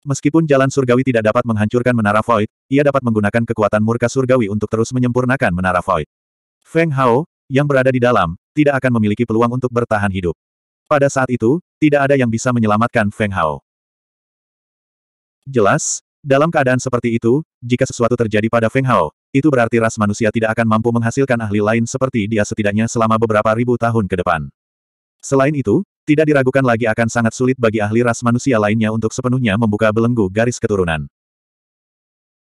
Meskipun jalan surgawi tidak dapat menghancurkan Menara Void, ia dapat menggunakan kekuatan murka surgawi untuk terus menyempurnakan Menara Void. Feng Hao, yang berada di dalam, tidak akan memiliki peluang untuk bertahan hidup. Pada saat itu, tidak ada yang bisa menyelamatkan Feng Hao. Jelas, dalam keadaan seperti itu, jika sesuatu terjadi pada Feng Hao, itu berarti ras manusia tidak akan mampu menghasilkan ahli lain seperti dia setidaknya selama beberapa ribu tahun ke depan. Selain itu, tidak diragukan lagi akan sangat sulit bagi ahli ras manusia lainnya untuk sepenuhnya membuka belenggu garis keturunan.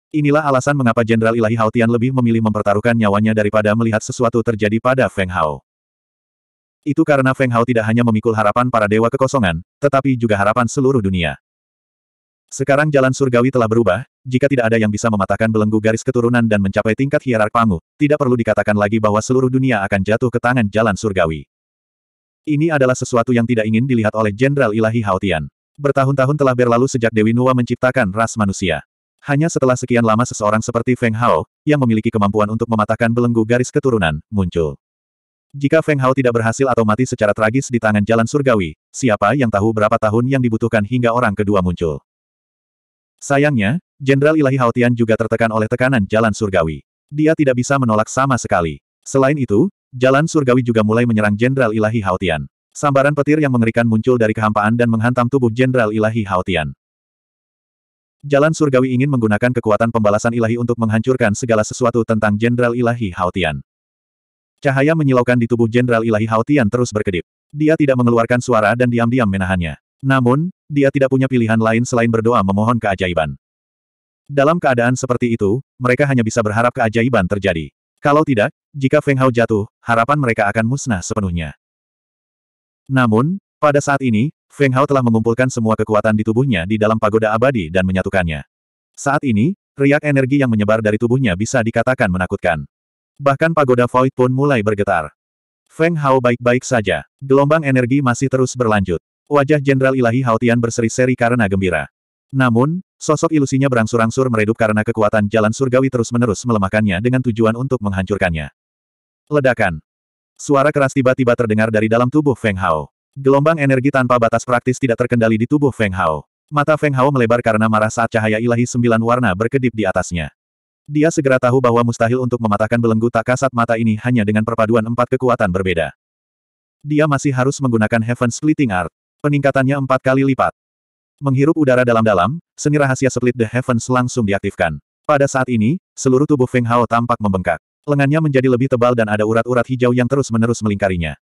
Inilah alasan mengapa Jenderal Ilahi Haotian lebih memilih mempertaruhkan nyawanya daripada melihat sesuatu terjadi pada Feng Hao. Itu karena Feng Hao tidak hanya memikul harapan para dewa kekosongan, tetapi juga harapan seluruh dunia. Sekarang jalan surgawi telah berubah, jika tidak ada yang bisa mematahkan belenggu garis keturunan dan mencapai tingkat hierark pangu, tidak perlu dikatakan lagi bahwa seluruh dunia akan jatuh ke tangan jalan surgawi. Ini adalah sesuatu yang tidak ingin dilihat oleh Jenderal Ilahi Haotian. Bertahun-tahun telah berlalu sejak Dewi Nuwa menciptakan ras manusia. Hanya setelah sekian lama seseorang seperti Feng Hao, yang memiliki kemampuan untuk mematahkan belenggu garis keturunan, muncul. Jika Feng Hao tidak berhasil atau mati secara tragis di tangan jalan surgawi, siapa yang tahu berapa tahun yang dibutuhkan hingga orang kedua muncul. Sayangnya, Jenderal Ilahi Haotian juga tertekan oleh tekanan jalan surgawi. Dia tidak bisa menolak sama sekali. Selain itu, jalan surgawi juga mulai menyerang Jenderal Ilahi Haotian. Sambaran petir yang mengerikan muncul dari kehampaan dan menghantam tubuh Jenderal Ilahi Haotian. Jalan surgawi ingin menggunakan kekuatan pembalasan ilahi untuk menghancurkan segala sesuatu tentang Jenderal Ilahi Haotian. Cahaya menyilaukan di tubuh Jenderal Ilahi Haotian terus berkedip. Dia tidak mengeluarkan suara dan diam-diam menahannya. Namun, dia tidak punya pilihan lain selain berdoa memohon keajaiban. Dalam keadaan seperti itu, mereka hanya bisa berharap keajaiban terjadi. Kalau tidak, jika Feng Hao jatuh, harapan mereka akan musnah sepenuhnya. Namun, pada saat ini, Feng Hao telah mengumpulkan semua kekuatan di tubuhnya di dalam pagoda abadi dan menyatukannya. Saat ini, riak energi yang menyebar dari tubuhnya bisa dikatakan menakutkan. Bahkan pagoda Void pun mulai bergetar. Feng Hao baik-baik saja. Gelombang energi masih terus berlanjut. Wajah Jenderal Ilahi Haotian berseri-seri karena gembira. Namun, sosok ilusinya berangsur-angsur meredup karena kekuatan jalan surgawi terus-menerus melemahkannya dengan tujuan untuk menghancurkannya. Ledakan. Suara keras tiba-tiba terdengar dari dalam tubuh Feng Hao. Gelombang energi tanpa batas praktis tidak terkendali di tubuh Feng Hao. Mata Feng Hao melebar karena marah saat cahaya ilahi sembilan warna berkedip di atasnya. Dia segera tahu bahwa mustahil untuk mematahkan belenggu tak kasat mata ini hanya dengan perpaduan empat kekuatan berbeda. Dia masih harus menggunakan Heaven Splitting Art peningkatannya empat kali lipat. Menghirup udara dalam-dalam, seni rahasia Split the Heavens langsung diaktifkan. Pada saat ini, seluruh tubuh Feng Hao tampak membengkak. Lengannya menjadi lebih tebal dan ada urat-urat hijau yang terus-menerus melingkarinya.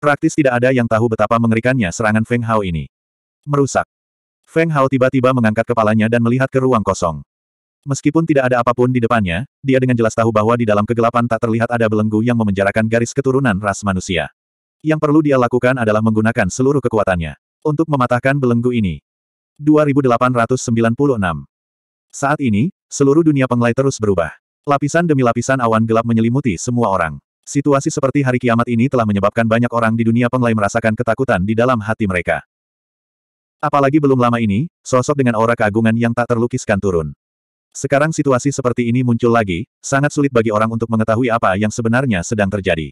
Praktis tidak ada yang tahu betapa mengerikannya serangan Feng Hao ini. Merusak. Feng Hao tiba-tiba mengangkat kepalanya dan melihat ke ruang kosong. Meskipun tidak ada apapun di depannya, dia dengan jelas tahu bahwa di dalam kegelapan tak terlihat ada belenggu yang memenjarakan garis keturunan ras manusia. Yang perlu dia lakukan adalah menggunakan seluruh kekuatannya untuk mematahkan belenggu ini. 2896 Saat ini, seluruh dunia penglai terus berubah. Lapisan demi lapisan awan gelap menyelimuti semua orang. Situasi seperti hari kiamat ini telah menyebabkan banyak orang di dunia penglai merasakan ketakutan di dalam hati mereka. Apalagi belum lama ini, sosok dengan aura keagungan yang tak terlukiskan turun. Sekarang situasi seperti ini muncul lagi, sangat sulit bagi orang untuk mengetahui apa yang sebenarnya sedang terjadi.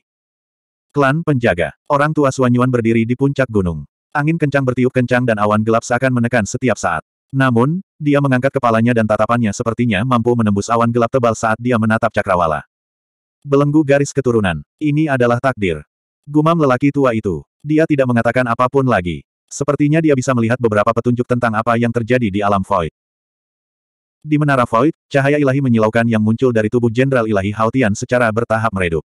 Klan Penjaga Orang tua Suanyuan berdiri di puncak gunung. Angin kencang bertiup kencang dan awan gelap seakan menekan setiap saat. Namun, dia mengangkat kepalanya dan tatapannya sepertinya mampu menembus awan gelap tebal saat dia menatap cakrawala. Belenggu garis keturunan. Ini adalah takdir. Gumam lelaki tua itu. Dia tidak mengatakan apapun lagi. Sepertinya dia bisa melihat beberapa petunjuk tentang apa yang terjadi di alam void. Di menara void, cahaya ilahi menyilaukan yang muncul dari tubuh Jenderal Ilahi Hautian secara bertahap meredup.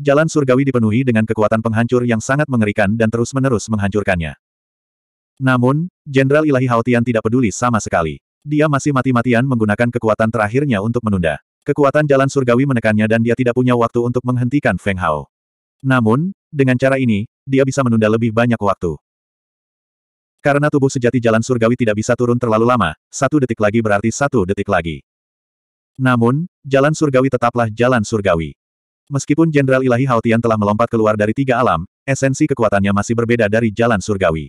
Jalan surgawi dipenuhi dengan kekuatan penghancur yang sangat mengerikan dan terus-menerus menghancurkannya. Namun, Jenderal Ilahi Haotian tidak peduli sama sekali. Dia masih mati-matian menggunakan kekuatan terakhirnya untuk menunda. Kekuatan jalan surgawi menekannya dan dia tidak punya waktu untuk menghentikan Feng Hao. Namun, dengan cara ini, dia bisa menunda lebih banyak waktu. Karena tubuh sejati jalan surgawi tidak bisa turun terlalu lama, satu detik lagi berarti satu detik lagi. Namun, jalan surgawi tetaplah jalan surgawi. Meskipun Jenderal Ilahi Haotian telah melompat keluar dari tiga alam, esensi kekuatannya masih berbeda dari jalan surgawi.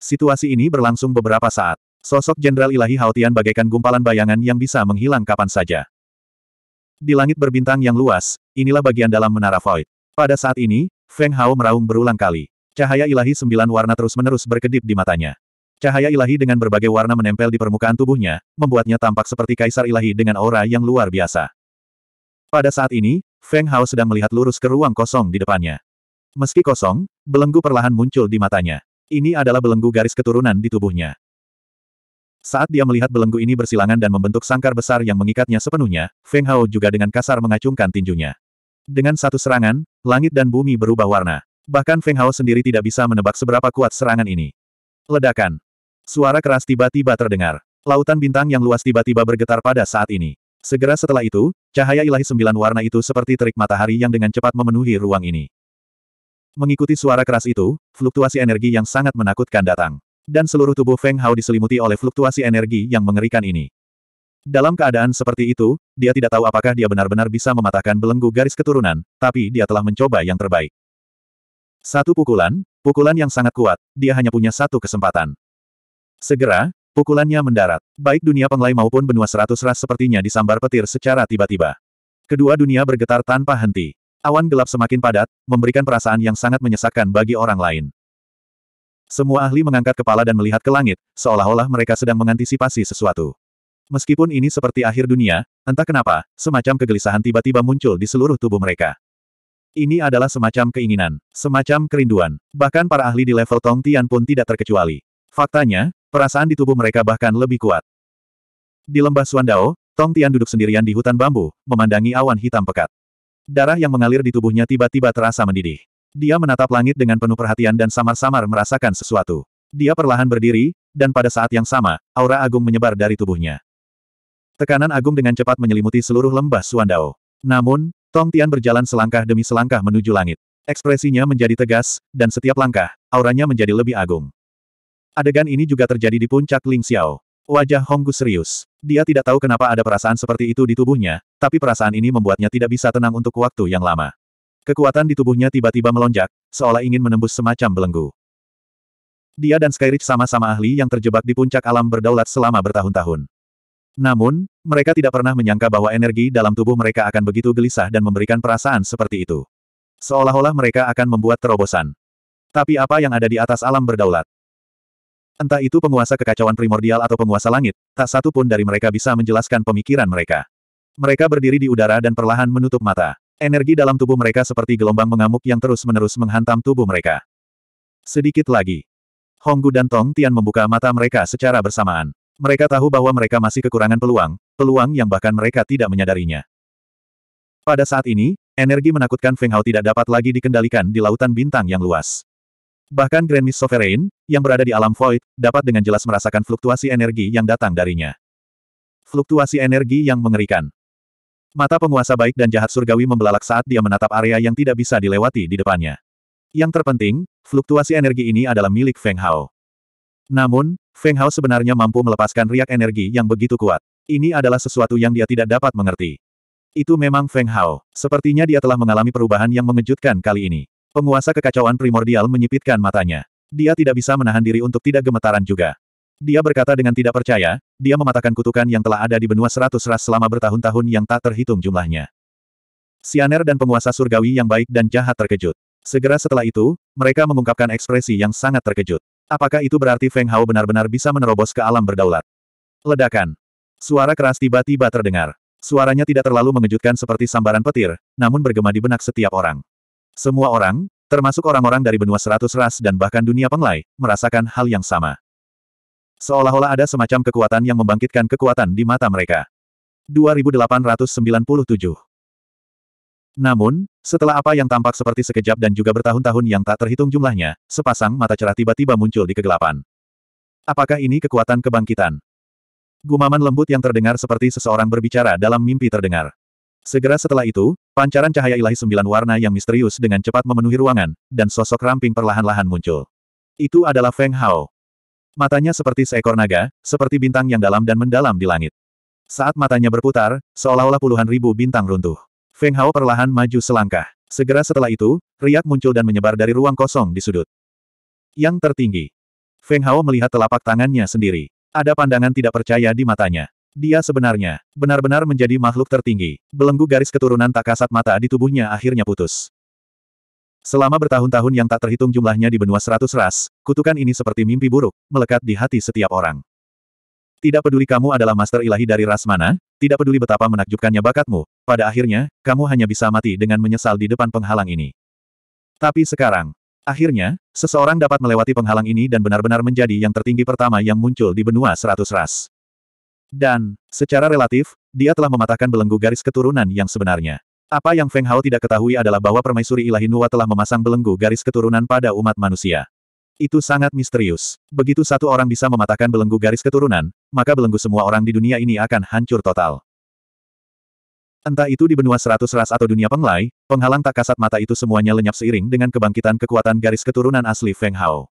Situasi ini berlangsung beberapa saat. Sosok Jenderal Ilahi Haotian bagaikan gumpalan bayangan yang bisa menghilang kapan saja. Di langit berbintang yang luas, inilah bagian dalam menara void. Pada saat ini, Feng Hao meraung berulang kali. Cahaya ilahi sembilan warna terus-menerus berkedip di matanya. Cahaya ilahi dengan berbagai warna menempel di permukaan tubuhnya, membuatnya tampak seperti kaisar ilahi dengan aura yang luar biasa. Pada saat ini, Feng Hao sedang melihat lurus ke ruang kosong di depannya. Meski kosong, belenggu perlahan muncul di matanya. Ini adalah belenggu garis keturunan di tubuhnya. Saat dia melihat belenggu ini bersilangan dan membentuk sangkar besar yang mengikatnya sepenuhnya, Feng Hao juga dengan kasar mengacungkan tinjunya. Dengan satu serangan, langit dan bumi berubah warna. Bahkan Feng Hao sendiri tidak bisa menebak seberapa kuat serangan ini. Ledakan. Suara keras tiba-tiba terdengar. Lautan bintang yang luas tiba-tiba bergetar pada saat ini. Segera setelah itu, cahaya ilahi sembilan warna itu seperti terik matahari yang dengan cepat memenuhi ruang ini. Mengikuti suara keras itu, fluktuasi energi yang sangat menakutkan datang. Dan seluruh tubuh Feng Hao diselimuti oleh fluktuasi energi yang mengerikan ini. Dalam keadaan seperti itu, dia tidak tahu apakah dia benar-benar bisa mematahkan belenggu garis keturunan, tapi dia telah mencoba yang terbaik. Satu pukulan, pukulan yang sangat kuat, dia hanya punya satu kesempatan. Segera, Pukulannya mendarat. Baik dunia penglai maupun benua seratus ras sepertinya disambar petir secara tiba-tiba. Kedua dunia bergetar tanpa henti. Awan gelap semakin padat, memberikan perasaan yang sangat menyesakkan bagi orang lain. Semua ahli mengangkat kepala dan melihat ke langit, seolah-olah mereka sedang mengantisipasi sesuatu. Meskipun ini seperti akhir dunia, entah kenapa, semacam kegelisahan tiba-tiba muncul di seluruh tubuh mereka. Ini adalah semacam keinginan, semacam kerinduan. Bahkan para ahli di level Tong Tian pun tidak terkecuali. Faktanya, Perasaan di tubuh mereka bahkan lebih kuat. Di lembah Suandao, Tong Tian duduk sendirian di hutan bambu, memandangi awan hitam pekat. Darah yang mengalir di tubuhnya tiba-tiba terasa mendidih. Dia menatap langit dengan penuh perhatian dan samar-samar merasakan sesuatu. Dia perlahan berdiri, dan pada saat yang sama, aura agung menyebar dari tubuhnya. Tekanan agung dengan cepat menyelimuti seluruh lembah Suandao. Namun, Tong Tian berjalan selangkah demi selangkah menuju langit. Ekspresinya menjadi tegas, dan setiap langkah, auranya menjadi lebih agung. Adegan ini juga terjadi di puncak Ling Xiao. Wajah Honggu serius. Dia tidak tahu kenapa ada perasaan seperti itu di tubuhnya, tapi perasaan ini membuatnya tidak bisa tenang untuk waktu yang lama. Kekuatan di tubuhnya tiba-tiba melonjak, seolah ingin menembus semacam belenggu. Dia dan Skyridge sama-sama ahli yang terjebak di puncak alam berdaulat selama bertahun-tahun. Namun, mereka tidak pernah menyangka bahwa energi dalam tubuh mereka akan begitu gelisah dan memberikan perasaan seperti itu. Seolah-olah mereka akan membuat terobosan. Tapi apa yang ada di atas alam berdaulat? Entah itu penguasa kekacauan primordial atau penguasa langit, tak satu pun dari mereka bisa menjelaskan pemikiran mereka. Mereka berdiri di udara dan perlahan menutup mata. Energi dalam tubuh mereka seperti gelombang mengamuk yang terus-menerus menghantam tubuh mereka. Sedikit lagi. Honggu dan Tong Tian membuka mata mereka secara bersamaan. Mereka tahu bahwa mereka masih kekurangan peluang, peluang yang bahkan mereka tidak menyadarinya. Pada saat ini, energi menakutkan Feng Hao tidak dapat lagi dikendalikan di lautan bintang yang luas. Bahkan Grand Miss Sovereign, yang berada di alam void, dapat dengan jelas merasakan fluktuasi energi yang datang darinya. Fluktuasi energi yang mengerikan. Mata penguasa baik dan jahat surgawi membelalak saat dia menatap area yang tidak bisa dilewati di depannya. Yang terpenting, fluktuasi energi ini adalah milik Feng Hao. Namun, Feng Hao sebenarnya mampu melepaskan riak energi yang begitu kuat. Ini adalah sesuatu yang dia tidak dapat mengerti. Itu memang Feng Hao. Sepertinya dia telah mengalami perubahan yang mengejutkan kali ini. Penguasa kekacauan primordial menyipitkan matanya. Dia tidak bisa menahan diri untuk tidak gemetaran juga. Dia berkata dengan tidak percaya, dia mematahkan kutukan yang telah ada di benua seratus ras selama bertahun-tahun yang tak terhitung jumlahnya. Sianer dan penguasa surgawi yang baik dan jahat terkejut. Segera setelah itu, mereka mengungkapkan ekspresi yang sangat terkejut. Apakah itu berarti Feng Hao benar-benar bisa menerobos ke alam berdaulat? Ledakan. Suara keras tiba-tiba terdengar. Suaranya tidak terlalu mengejutkan seperti sambaran petir, namun bergema di benak setiap orang. Semua orang, termasuk orang-orang dari benua seratus ras dan bahkan dunia penglai, merasakan hal yang sama. Seolah-olah ada semacam kekuatan yang membangkitkan kekuatan di mata mereka. 2897 Namun, setelah apa yang tampak seperti sekejap dan juga bertahun-tahun yang tak terhitung jumlahnya, sepasang mata cerah tiba-tiba muncul di kegelapan. Apakah ini kekuatan kebangkitan? Gumaman lembut yang terdengar seperti seseorang berbicara dalam mimpi terdengar. Segera setelah itu, pancaran cahaya ilahi sembilan warna yang misterius dengan cepat memenuhi ruangan, dan sosok ramping perlahan-lahan muncul. Itu adalah Feng Hao. Matanya seperti seekor naga, seperti bintang yang dalam dan mendalam di langit. Saat matanya berputar, seolah-olah puluhan ribu bintang runtuh. Feng Hao perlahan maju selangkah. Segera setelah itu, riak muncul dan menyebar dari ruang kosong di sudut. Yang tertinggi. Feng Hao melihat telapak tangannya sendiri. Ada pandangan tidak percaya di matanya. Dia sebenarnya, benar-benar menjadi makhluk tertinggi. Belenggu garis keturunan tak kasat mata di tubuhnya akhirnya putus. Selama bertahun-tahun yang tak terhitung jumlahnya di benua seratus ras, kutukan ini seperti mimpi buruk, melekat di hati setiap orang. Tidak peduli kamu adalah master ilahi dari ras mana, tidak peduli betapa menakjubkannya bakatmu, pada akhirnya, kamu hanya bisa mati dengan menyesal di depan penghalang ini. Tapi sekarang, akhirnya, seseorang dapat melewati penghalang ini dan benar-benar menjadi yang tertinggi pertama yang muncul di benua seratus ras. Dan, secara relatif, dia telah mematahkan belenggu garis keturunan yang sebenarnya. Apa yang Feng Hao tidak ketahui adalah bahwa Permaisuri Ilahi Nuwa telah memasang belenggu garis keturunan pada umat manusia. Itu sangat misterius. Begitu satu orang bisa mematahkan belenggu garis keturunan, maka belenggu semua orang di dunia ini akan hancur total. Entah itu di benua seratus ras atau dunia penglai, penghalang tak kasat mata itu semuanya lenyap seiring dengan kebangkitan kekuatan garis keturunan asli Feng Hao.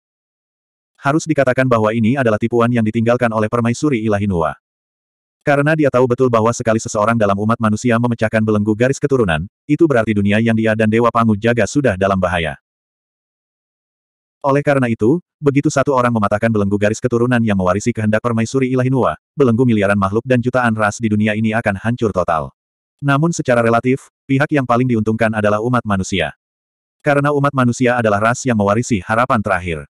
Harus dikatakan bahwa ini adalah tipuan yang ditinggalkan oleh permaisuri Ilahi Nuwa. Karena dia tahu betul bahwa sekali seseorang dalam umat manusia memecahkan belenggu garis keturunan, itu berarti dunia yang dia dan Dewa Pangu jaga sudah dalam bahaya. Oleh karena itu, begitu satu orang mematahkan belenggu garis keturunan yang mewarisi kehendak permaisuri ilahinua, belenggu miliaran makhluk dan jutaan ras di dunia ini akan hancur total. Namun secara relatif, pihak yang paling diuntungkan adalah umat manusia. Karena umat manusia adalah ras yang mewarisi harapan terakhir.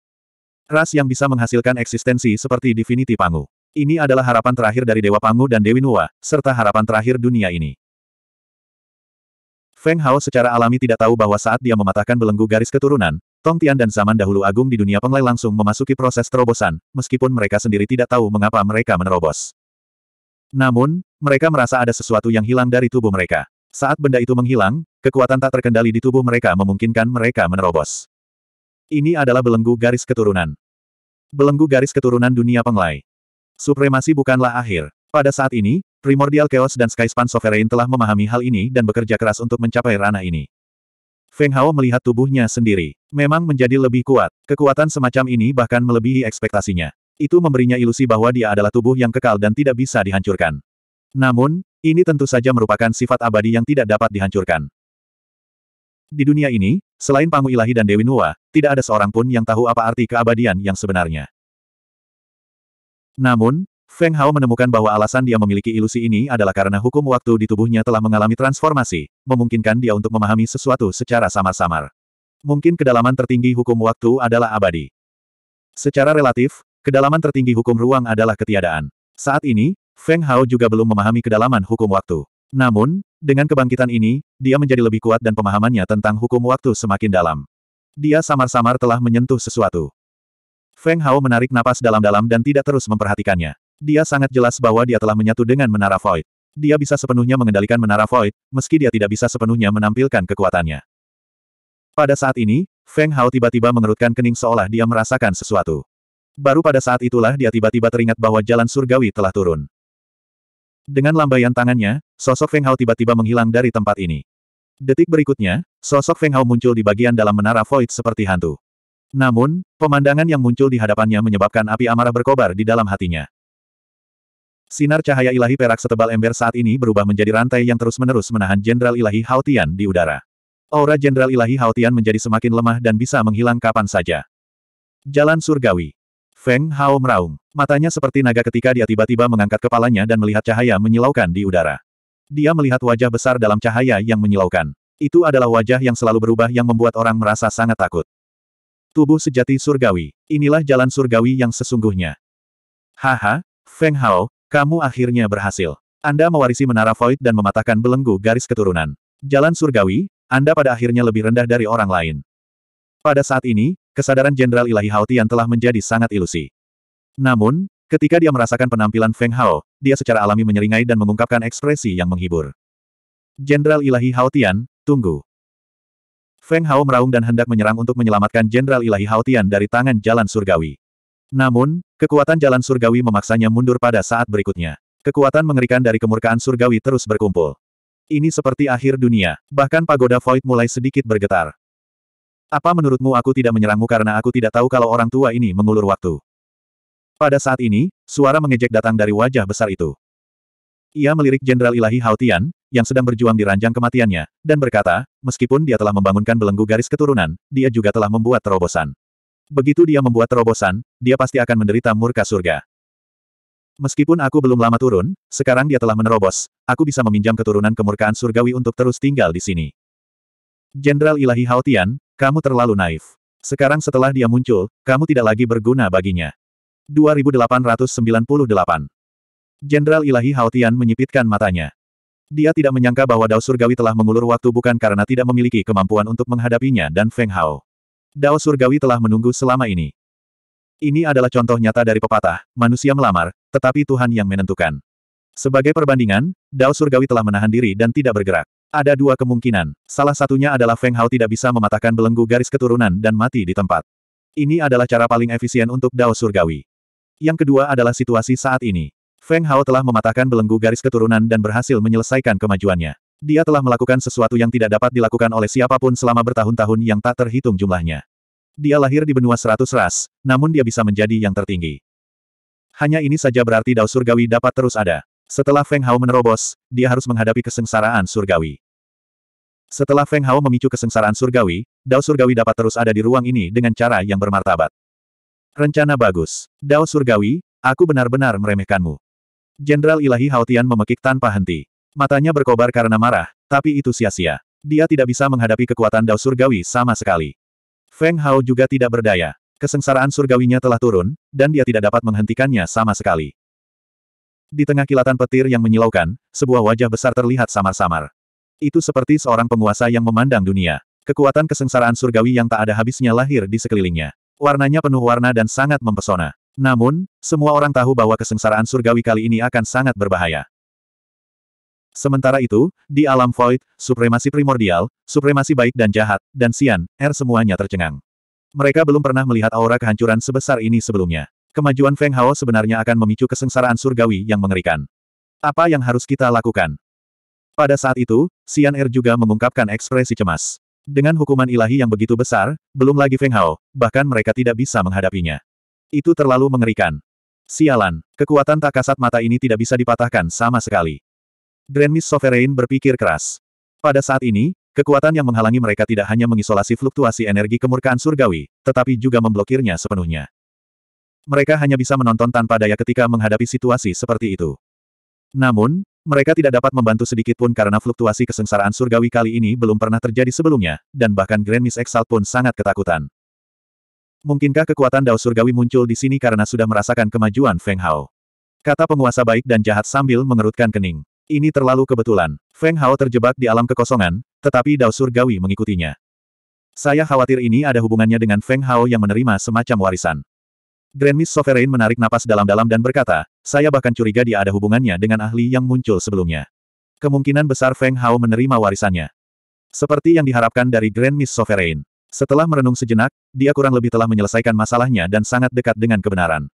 Ras yang bisa menghasilkan eksistensi seperti Divinity Pangu. Ini adalah harapan terakhir dari Dewa Pangu dan Dewi Nuwa, serta harapan terakhir dunia ini. Feng Hao secara alami tidak tahu bahwa saat dia mematahkan belenggu garis keturunan, Tong Tian dan zaman dahulu agung di dunia penglai langsung memasuki proses terobosan, meskipun mereka sendiri tidak tahu mengapa mereka menerobos. Namun, mereka merasa ada sesuatu yang hilang dari tubuh mereka. Saat benda itu menghilang, kekuatan tak terkendali di tubuh mereka memungkinkan mereka menerobos. Ini adalah belenggu garis keturunan. Belenggu garis keturunan dunia penglai. Supremasi bukanlah akhir. Pada saat ini, Primordial Chaos dan Skyspan Sovereign telah memahami hal ini dan bekerja keras untuk mencapai ranah ini. Feng Hao melihat tubuhnya sendiri. Memang menjadi lebih kuat. Kekuatan semacam ini bahkan melebihi ekspektasinya. Itu memberinya ilusi bahwa dia adalah tubuh yang kekal dan tidak bisa dihancurkan. Namun, ini tentu saja merupakan sifat abadi yang tidak dapat dihancurkan. Di dunia ini, selain Pangu Ilahi dan Dewi nua, tidak ada seorang pun yang tahu apa arti keabadian yang sebenarnya. Namun, Feng Hao menemukan bahwa alasan dia memiliki ilusi ini adalah karena hukum waktu di tubuhnya telah mengalami transformasi, memungkinkan dia untuk memahami sesuatu secara samar-samar. Mungkin kedalaman tertinggi hukum waktu adalah abadi. Secara relatif, kedalaman tertinggi hukum ruang adalah ketiadaan. Saat ini, Feng Hao juga belum memahami kedalaman hukum waktu. Namun, dengan kebangkitan ini, dia menjadi lebih kuat dan pemahamannya tentang hukum waktu semakin dalam. Dia samar-samar telah menyentuh sesuatu. Feng Hao menarik napas dalam-dalam dan tidak terus memperhatikannya. Dia sangat jelas bahwa dia telah menyatu dengan Menara Void. Dia bisa sepenuhnya mengendalikan Menara Void, meski dia tidak bisa sepenuhnya menampilkan kekuatannya. Pada saat ini, Feng Hao tiba-tiba mengerutkan kening seolah dia merasakan sesuatu. Baru pada saat itulah dia tiba-tiba teringat bahwa jalan surgawi telah turun. Dengan lambaian tangannya, sosok Feng Hao tiba-tiba menghilang dari tempat ini. Detik berikutnya, sosok Feng Hao muncul di bagian dalam menara void seperti hantu. Namun, pemandangan yang muncul di hadapannya menyebabkan api amarah berkobar di dalam hatinya. Sinar cahaya ilahi perak setebal ember saat ini berubah menjadi rantai yang terus-menerus menahan Jenderal Ilahi Haotian di udara. Aura Jenderal Ilahi Haotian menjadi semakin lemah dan bisa menghilang kapan saja. Jalan Surgawi. Feng Hao meraung. Matanya seperti naga ketika dia tiba-tiba mengangkat kepalanya dan melihat cahaya menyilaukan di udara. Dia melihat wajah besar dalam cahaya yang menyilaukan. Itu adalah wajah yang selalu berubah yang membuat orang merasa sangat takut. Tubuh sejati surgawi. Inilah jalan surgawi yang sesungguhnya. Haha, Feng Hao, kamu akhirnya berhasil. Anda mewarisi menara void dan mematahkan belenggu garis keturunan. Jalan surgawi, Anda pada akhirnya lebih rendah dari orang lain. Pada saat ini, kesadaran Jenderal Ilahi Haotian telah menjadi sangat ilusi. Namun, ketika dia merasakan penampilan Feng Hao, dia secara alami menyeringai dan mengungkapkan ekspresi yang menghibur. Jenderal Ilahi Haotian, tunggu. Feng Hao meraung dan hendak menyerang untuk menyelamatkan Jenderal Ilahi Haotian dari tangan Jalan Surgawi. Namun, kekuatan Jalan Surgawi memaksanya mundur pada saat berikutnya. Kekuatan mengerikan dari kemurkaan Surgawi terus berkumpul. Ini seperti akhir dunia, bahkan pagoda Void mulai sedikit bergetar. Apa menurutmu aku tidak menyerangmu karena aku tidak tahu kalau orang tua ini mengulur waktu? Pada saat ini, suara mengejek datang dari wajah besar itu. Ia melirik Jenderal Ilahi Haotian, yang sedang berjuang di ranjang kematiannya, dan berkata, meskipun dia telah membangunkan belenggu garis keturunan, dia juga telah membuat terobosan. Begitu dia membuat terobosan, dia pasti akan menderita murka surga. Meskipun aku belum lama turun, sekarang dia telah menerobos, aku bisa meminjam keturunan kemurkaan surgawi untuk terus tinggal di sini. Jenderal Ilahi Haotian, kamu terlalu naif. Sekarang setelah dia muncul, kamu tidak lagi berguna baginya. 2898 Jenderal Ilahi Haotian menyipitkan matanya. Dia tidak menyangka bahwa Dao Surgawi telah mengulur waktu bukan karena tidak memiliki kemampuan untuk menghadapinya dan Feng Hao. Dao Surgawi telah menunggu selama ini. Ini adalah contoh nyata dari pepatah, manusia melamar, tetapi Tuhan yang menentukan. Sebagai perbandingan, Dao Surgawi telah menahan diri dan tidak bergerak. Ada dua kemungkinan, salah satunya adalah Feng Hao tidak bisa mematahkan belenggu garis keturunan dan mati di tempat. Ini adalah cara paling efisien untuk Dao Surgawi. Yang kedua adalah situasi saat ini. Feng Hao telah mematahkan belenggu garis keturunan dan berhasil menyelesaikan kemajuannya. Dia telah melakukan sesuatu yang tidak dapat dilakukan oleh siapapun selama bertahun-tahun yang tak terhitung jumlahnya. Dia lahir di benua seratus ras, namun dia bisa menjadi yang tertinggi. Hanya ini saja berarti dao surgawi dapat terus ada. Setelah Feng Hao menerobos, dia harus menghadapi kesengsaraan surgawi. Setelah Feng Hao memicu kesengsaraan surgawi, dao surgawi dapat terus ada di ruang ini dengan cara yang bermartabat. Rencana bagus. Dao surgawi, aku benar-benar meremehkanmu. Jenderal Ilahi Haotian memekik tanpa henti. Matanya berkobar karena marah, tapi itu sia-sia. Dia tidak bisa menghadapi kekuatan Dao Surgawi sama sekali. Feng Hao juga tidak berdaya. Kesengsaraan surgawinya telah turun, dan dia tidak dapat menghentikannya sama sekali. Di tengah kilatan petir yang menyilaukan, sebuah wajah besar terlihat samar-samar. Itu seperti seorang penguasa yang memandang dunia. Kekuatan kesengsaraan surgawi yang tak ada habisnya lahir di sekelilingnya. Warnanya penuh warna dan sangat mempesona. Namun, semua orang tahu bahwa kesengsaraan surgawi kali ini akan sangat berbahaya. Sementara itu, di alam void, supremasi primordial, supremasi baik dan jahat, dan sian, Er semuanya tercengang. Mereka belum pernah melihat aura kehancuran sebesar ini sebelumnya. Kemajuan Feng Hao sebenarnya akan memicu kesengsaraan surgawi yang mengerikan. Apa yang harus kita lakukan? Pada saat itu, Sian Er juga mengungkapkan ekspresi cemas. Dengan hukuman ilahi yang begitu besar, belum lagi Feng Hao, bahkan mereka tidak bisa menghadapinya. Itu terlalu mengerikan. Sialan, kekuatan tak kasat mata ini tidak bisa dipatahkan sama sekali. Grand Miss Sovereign berpikir keras. Pada saat ini, kekuatan yang menghalangi mereka tidak hanya mengisolasi fluktuasi energi kemurkaan surgawi, tetapi juga memblokirnya sepenuhnya. Mereka hanya bisa menonton tanpa daya ketika menghadapi situasi seperti itu. Namun, mereka tidak dapat membantu sedikit pun karena fluktuasi kesengsaraan surgawi kali ini belum pernah terjadi sebelumnya, dan bahkan Grand Miss Exalt pun sangat ketakutan. Mungkinkah kekuatan Dao Surgawi muncul di sini karena sudah merasakan kemajuan Feng Hao? Kata penguasa baik dan jahat sambil mengerutkan kening. Ini terlalu kebetulan. Feng Hao terjebak di alam kekosongan, tetapi Dao Surgawi mengikutinya. Saya khawatir ini ada hubungannya dengan Feng Hao yang menerima semacam warisan. Grand Miss Sovereign menarik napas dalam-dalam dan berkata, saya bahkan curiga dia ada hubungannya dengan ahli yang muncul sebelumnya. Kemungkinan besar Feng Hao menerima warisannya. Seperti yang diharapkan dari Grand Miss Sovereign. Setelah merenung sejenak, dia kurang lebih telah menyelesaikan masalahnya dan sangat dekat dengan kebenaran.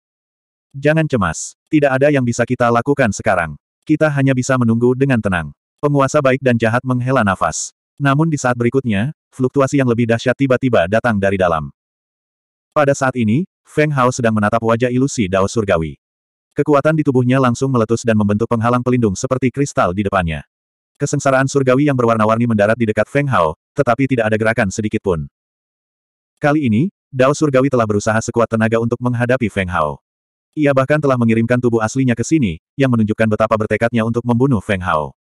Jangan cemas, tidak ada yang bisa kita lakukan sekarang. Kita hanya bisa menunggu dengan tenang. Penguasa baik dan jahat menghela nafas. Namun di saat berikutnya, fluktuasi yang lebih dahsyat tiba-tiba datang dari dalam. Pada saat ini, Feng Hao sedang menatap wajah ilusi Dao Surgawi. Kekuatan di tubuhnya langsung meletus dan membentuk penghalang pelindung seperti kristal di depannya. Kesengsaraan surgawi yang berwarna-warni mendarat di dekat Feng Hao, tetapi tidak ada gerakan sedikit pun. Kali ini, Dao Surgawi telah berusaha sekuat tenaga untuk menghadapi Feng Hao. Ia bahkan telah mengirimkan tubuh aslinya ke sini, yang menunjukkan betapa bertekadnya untuk membunuh Feng Hao.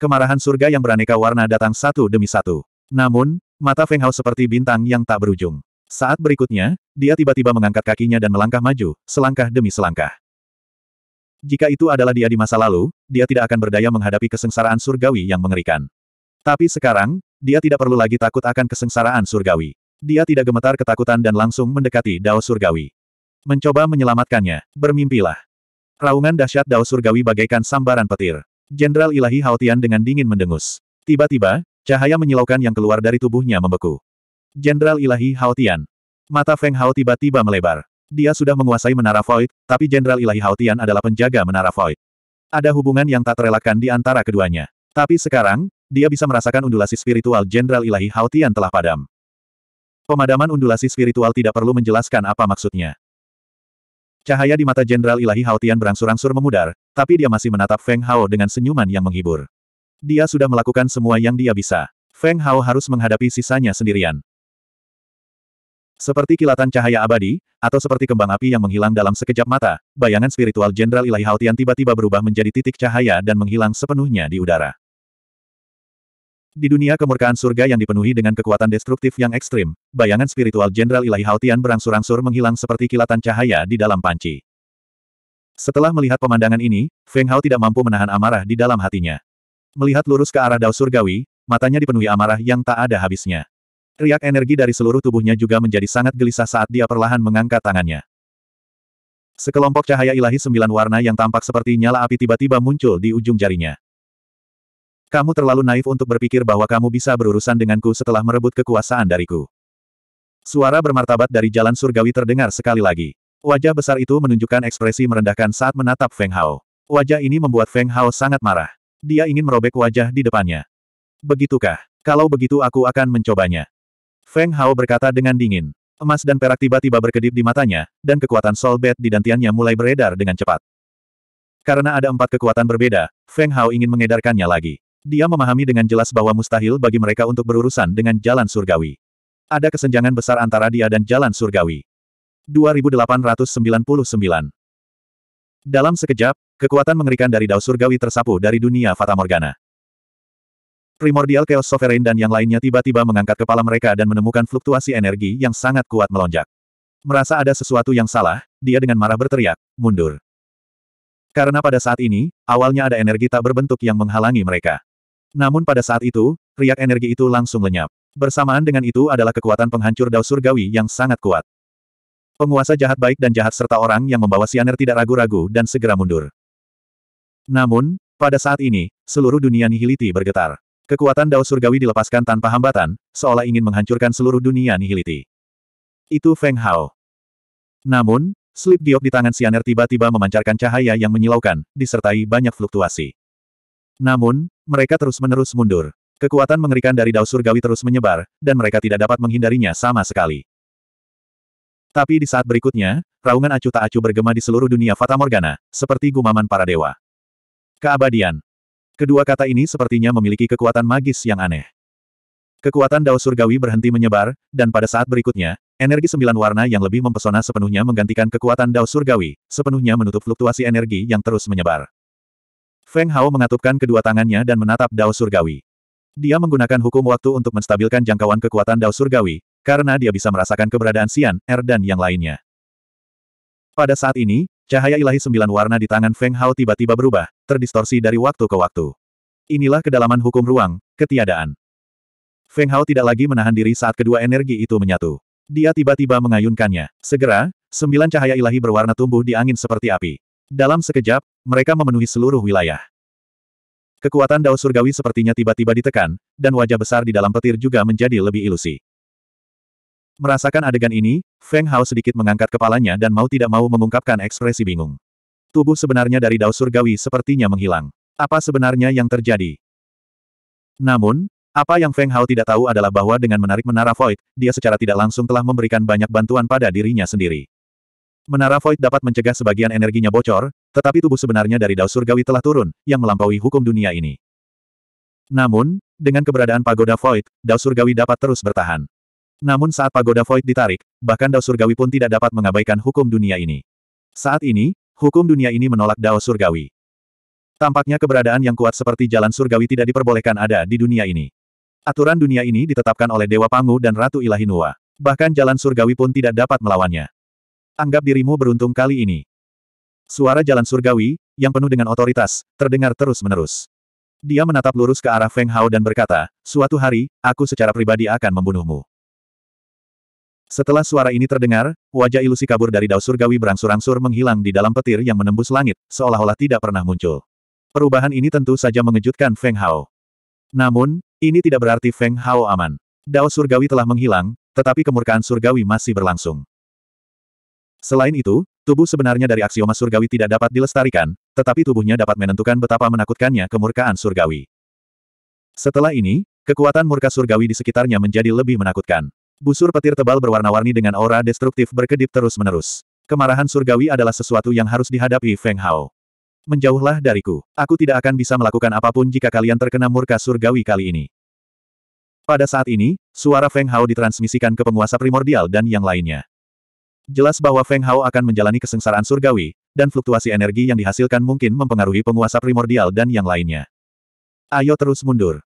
Kemarahan surga yang beraneka warna datang satu demi satu. Namun, mata Feng Hao seperti bintang yang tak berujung. Saat berikutnya, dia tiba-tiba mengangkat kakinya dan melangkah maju, selangkah demi selangkah. Jika itu adalah dia di masa lalu, dia tidak akan berdaya menghadapi kesengsaraan surgawi yang mengerikan. Tapi sekarang, dia tidak perlu lagi takut akan kesengsaraan surgawi. Dia tidak gemetar ketakutan dan langsung mendekati Dao Surgawi. Mencoba menyelamatkannya, bermimpilah. Raungan dahsyat Dao Surgawi bagaikan sambaran petir. Jenderal Ilahi Haotian dengan dingin mendengus. Tiba-tiba, cahaya menyilaukan yang keluar dari tubuhnya membeku. Jenderal Ilahi Haotian. Mata Feng Hao tiba-tiba melebar. Dia sudah menguasai Menara Void, tapi Jenderal Ilahi Haotian adalah penjaga Menara Void. Ada hubungan yang tak terelakkan di antara keduanya. Tapi sekarang, dia bisa merasakan undulasi spiritual Jenderal Ilahi Haotian telah padam. Pemadaman undulasi spiritual tidak perlu menjelaskan apa maksudnya. Cahaya di mata Jenderal Ilahi Haotian berangsur-angsur memudar, tapi dia masih menatap Feng Hao dengan senyuman yang menghibur. Dia sudah melakukan semua yang dia bisa. Feng Hao harus menghadapi sisanya sendirian. Seperti kilatan cahaya abadi, atau seperti kembang api yang menghilang dalam sekejap mata, bayangan spiritual Jenderal Ilahi Haotian tiba-tiba berubah menjadi titik cahaya dan menghilang sepenuhnya di udara. Di dunia kemurkaan surga yang dipenuhi dengan kekuatan destruktif yang ekstrim, bayangan spiritual Jenderal Ilahi Haotian berangsur-angsur menghilang seperti kilatan cahaya di dalam panci. Setelah melihat pemandangan ini, Feng Hao tidak mampu menahan amarah di dalam hatinya. Melihat lurus ke arah dao surgawi, matanya dipenuhi amarah yang tak ada habisnya. Riak energi dari seluruh tubuhnya juga menjadi sangat gelisah saat dia perlahan mengangkat tangannya. Sekelompok cahaya ilahi sembilan warna yang tampak seperti nyala api tiba-tiba muncul di ujung jarinya. Kamu terlalu naif untuk berpikir bahwa kamu bisa berurusan denganku setelah merebut kekuasaan dariku. Suara bermartabat dari jalan surgawi terdengar sekali lagi. Wajah besar itu menunjukkan ekspresi merendahkan saat menatap Feng Hao. Wajah ini membuat Feng Hao sangat marah. Dia ingin merobek wajah di depannya. Begitukah? Kalau begitu aku akan mencobanya. Feng Hao berkata dengan dingin. Emas dan perak tiba-tiba berkedip di matanya, dan kekuatan Soul Bed di dantiannya mulai beredar dengan cepat. Karena ada empat kekuatan berbeda, Feng Hao ingin mengedarkannya lagi. Dia memahami dengan jelas bahwa mustahil bagi mereka untuk berurusan dengan jalan surgawi. Ada kesenjangan besar antara dia dan jalan surgawi. 2899 Dalam sekejap, kekuatan mengerikan dari Dao Surgawi tersapu dari dunia Fata Morgana. Primordial Chaos Sovereign dan yang lainnya tiba-tiba mengangkat kepala mereka dan menemukan fluktuasi energi yang sangat kuat melonjak. Merasa ada sesuatu yang salah, dia dengan marah berteriak, mundur. Karena pada saat ini, awalnya ada energi tak berbentuk yang menghalangi mereka. Namun pada saat itu, riak energi itu langsung lenyap. Bersamaan dengan itu adalah kekuatan penghancur dao surgawi yang sangat kuat. Penguasa jahat baik dan jahat serta orang yang membawa sianer tidak ragu-ragu dan segera mundur. Namun, pada saat ini, seluruh dunia nihiliti bergetar. Kekuatan dao surgawi dilepaskan tanpa hambatan, seolah ingin menghancurkan seluruh dunia nihiliti. Itu Feng Hao. Namun, slip diop di tangan sianer tiba-tiba memancarkan cahaya yang menyilaukan, disertai banyak fluktuasi. Namun, mereka terus-menerus mundur. Kekuatan mengerikan dari Dao Surgawi terus menyebar, dan mereka tidak dapat menghindarinya sama sekali. Tapi di saat berikutnya, raungan acuh tak acuh bergema di seluruh dunia Fata Morgana, seperti gumaman para dewa. Keabadian. Kedua kata ini sepertinya memiliki kekuatan magis yang aneh. Kekuatan Dao Surgawi berhenti menyebar, dan pada saat berikutnya, energi sembilan warna yang lebih mempesona sepenuhnya menggantikan kekuatan Dao Surgawi, sepenuhnya menutup fluktuasi energi yang terus menyebar. Feng Hao mengatupkan kedua tangannya dan menatap Dao Surgawi. Dia menggunakan hukum waktu untuk menstabilkan jangkauan kekuatan Dao Surgawi, karena dia bisa merasakan keberadaan Xian, Er dan yang lainnya. Pada saat ini, cahaya ilahi sembilan warna di tangan Feng Hao tiba-tiba berubah, terdistorsi dari waktu ke waktu. Inilah kedalaman hukum ruang, ketiadaan. Feng Hao tidak lagi menahan diri saat kedua energi itu menyatu. Dia tiba-tiba mengayunkannya. Segera, sembilan cahaya ilahi berwarna tumbuh di angin seperti api. Dalam sekejap, mereka memenuhi seluruh wilayah. Kekuatan dao surgawi sepertinya tiba-tiba ditekan, dan wajah besar di dalam petir juga menjadi lebih ilusi. Merasakan adegan ini, Feng Hao sedikit mengangkat kepalanya dan mau tidak mau mengungkapkan ekspresi bingung. Tubuh sebenarnya dari dao surgawi sepertinya menghilang. Apa sebenarnya yang terjadi? Namun, apa yang Feng Hao tidak tahu adalah bahwa dengan menarik menara void, dia secara tidak langsung telah memberikan banyak bantuan pada dirinya sendiri. Menara Void dapat mencegah sebagian energinya bocor, tetapi tubuh sebenarnya dari Dao Surgawi telah turun, yang melampaui hukum dunia ini. Namun, dengan keberadaan pagoda Void, Dao Surgawi dapat terus bertahan. Namun saat pagoda Void ditarik, bahkan Dao Surgawi pun tidak dapat mengabaikan hukum dunia ini. Saat ini, hukum dunia ini menolak Dao Surgawi. Tampaknya keberadaan yang kuat seperti jalan surgawi tidak diperbolehkan ada di dunia ini. Aturan dunia ini ditetapkan oleh Dewa Pangu dan Ratu Ilahinua. Bahkan jalan surgawi pun tidak dapat melawannya. Anggap dirimu beruntung kali ini. Suara jalan surgawi, yang penuh dengan otoritas, terdengar terus-menerus. Dia menatap lurus ke arah Feng Hao dan berkata, suatu hari, aku secara pribadi akan membunuhmu. Setelah suara ini terdengar, wajah ilusi kabur dari Dao Surgawi berangsur-angsur menghilang di dalam petir yang menembus langit, seolah-olah tidak pernah muncul. Perubahan ini tentu saja mengejutkan Feng Hao. Namun, ini tidak berarti Feng Hao aman. Dao Surgawi telah menghilang, tetapi kemurkaan Surgawi masih berlangsung. Selain itu, tubuh sebenarnya dari aksioma surgawi tidak dapat dilestarikan, tetapi tubuhnya dapat menentukan betapa menakutkannya kemurkaan surgawi. Setelah ini, kekuatan murka surgawi di sekitarnya menjadi lebih menakutkan. Busur petir tebal berwarna-warni dengan aura destruktif berkedip terus-menerus. Kemarahan surgawi adalah sesuatu yang harus dihadapi Feng Hao. Menjauhlah dariku. Aku tidak akan bisa melakukan apapun jika kalian terkena murka surgawi kali ini. Pada saat ini, suara Feng Hao ditransmisikan ke penguasa primordial dan yang lainnya. Jelas bahwa Feng Hao akan menjalani kesengsaraan surgawi, dan fluktuasi energi yang dihasilkan mungkin mempengaruhi penguasa primordial dan yang lainnya. Ayo terus mundur.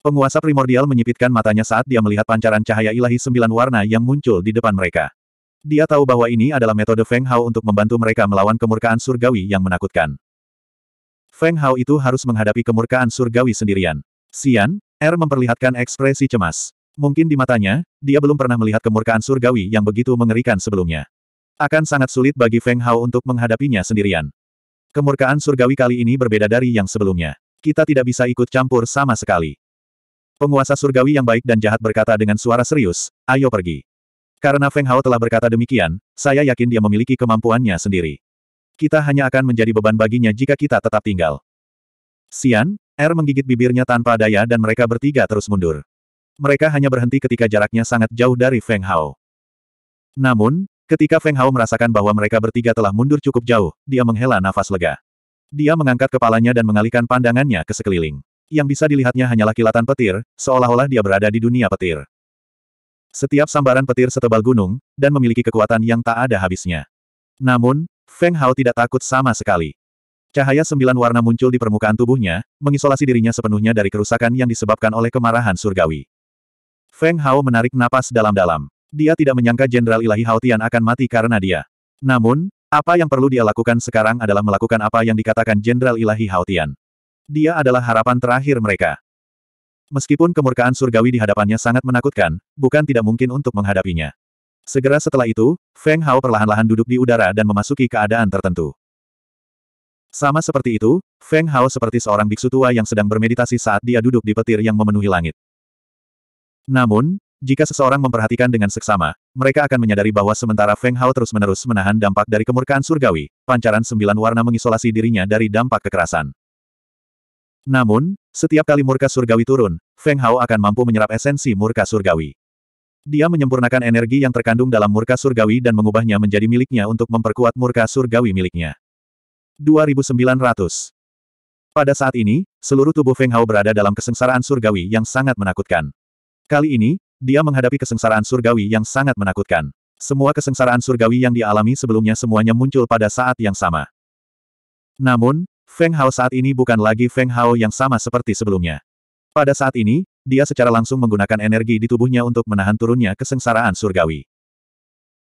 Penguasa primordial menyipitkan matanya saat dia melihat pancaran cahaya ilahi sembilan warna yang muncul di depan mereka. Dia tahu bahwa ini adalah metode Feng Hao untuk membantu mereka melawan kemurkaan surgawi yang menakutkan. Feng Hao itu harus menghadapi kemurkaan surgawi sendirian. Xian, Er memperlihatkan ekspresi cemas. Mungkin di matanya, dia belum pernah melihat kemurkaan surgawi yang begitu mengerikan sebelumnya. Akan sangat sulit bagi Feng Hao untuk menghadapinya sendirian. Kemurkaan surgawi kali ini berbeda dari yang sebelumnya. Kita tidak bisa ikut campur sama sekali. Penguasa surgawi yang baik dan jahat berkata dengan suara serius, ayo pergi. Karena Feng Hao telah berkata demikian, saya yakin dia memiliki kemampuannya sendiri. Kita hanya akan menjadi beban baginya jika kita tetap tinggal. Sian, Er menggigit bibirnya tanpa daya dan mereka bertiga terus mundur. Mereka hanya berhenti ketika jaraknya sangat jauh dari Feng Hao. Namun, ketika Feng Hao merasakan bahwa mereka bertiga telah mundur cukup jauh, dia menghela nafas lega. Dia mengangkat kepalanya dan mengalihkan pandangannya ke sekeliling. Yang bisa dilihatnya hanyalah kilatan petir, seolah-olah dia berada di dunia petir. Setiap sambaran petir setebal gunung, dan memiliki kekuatan yang tak ada habisnya. Namun, Feng Hao tidak takut sama sekali. Cahaya sembilan warna muncul di permukaan tubuhnya, mengisolasi dirinya sepenuhnya dari kerusakan yang disebabkan oleh kemarahan surgawi. Feng Hao menarik napas dalam-dalam. Dia tidak menyangka Jenderal Ilahi Haotian akan mati karena dia. Namun, apa yang perlu dia lakukan sekarang adalah melakukan apa yang dikatakan Jenderal Ilahi Haotian. Dia adalah harapan terakhir mereka. Meskipun kemurkaan surgawi di hadapannya sangat menakutkan, bukan tidak mungkin untuk menghadapinya. Segera setelah itu, Feng Hao perlahan-lahan duduk di udara dan memasuki keadaan tertentu. Sama seperti itu, Feng Hao seperti seorang biksu tua yang sedang bermeditasi saat dia duduk di petir yang memenuhi langit. Namun, jika seseorang memperhatikan dengan seksama, mereka akan menyadari bahwa sementara Feng Hao terus-menerus menahan dampak dari kemurkaan surgawi, pancaran sembilan warna mengisolasi dirinya dari dampak kekerasan. Namun, setiap kali murka surgawi turun, Feng Hao akan mampu menyerap esensi murka surgawi. Dia menyempurnakan energi yang terkandung dalam murka surgawi dan mengubahnya menjadi miliknya untuk memperkuat murka surgawi miliknya. 2900 Pada saat ini, seluruh tubuh Feng Hao berada dalam kesengsaraan surgawi yang sangat menakutkan. Kali ini, dia menghadapi kesengsaraan surgawi yang sangat menakutkan. Semua kesengsaraan surgawi yang dialami sebelumnya semuanya muncul pada saat yang sama. Namun, Feng Hao saat ini bukan lagi Feng Hao yang sama seperti sebelumnya. Pada saat ini, dia secara langsung menggunakan energi di tubuhnya untuk menahan turunnya kesengsaraan surgawi.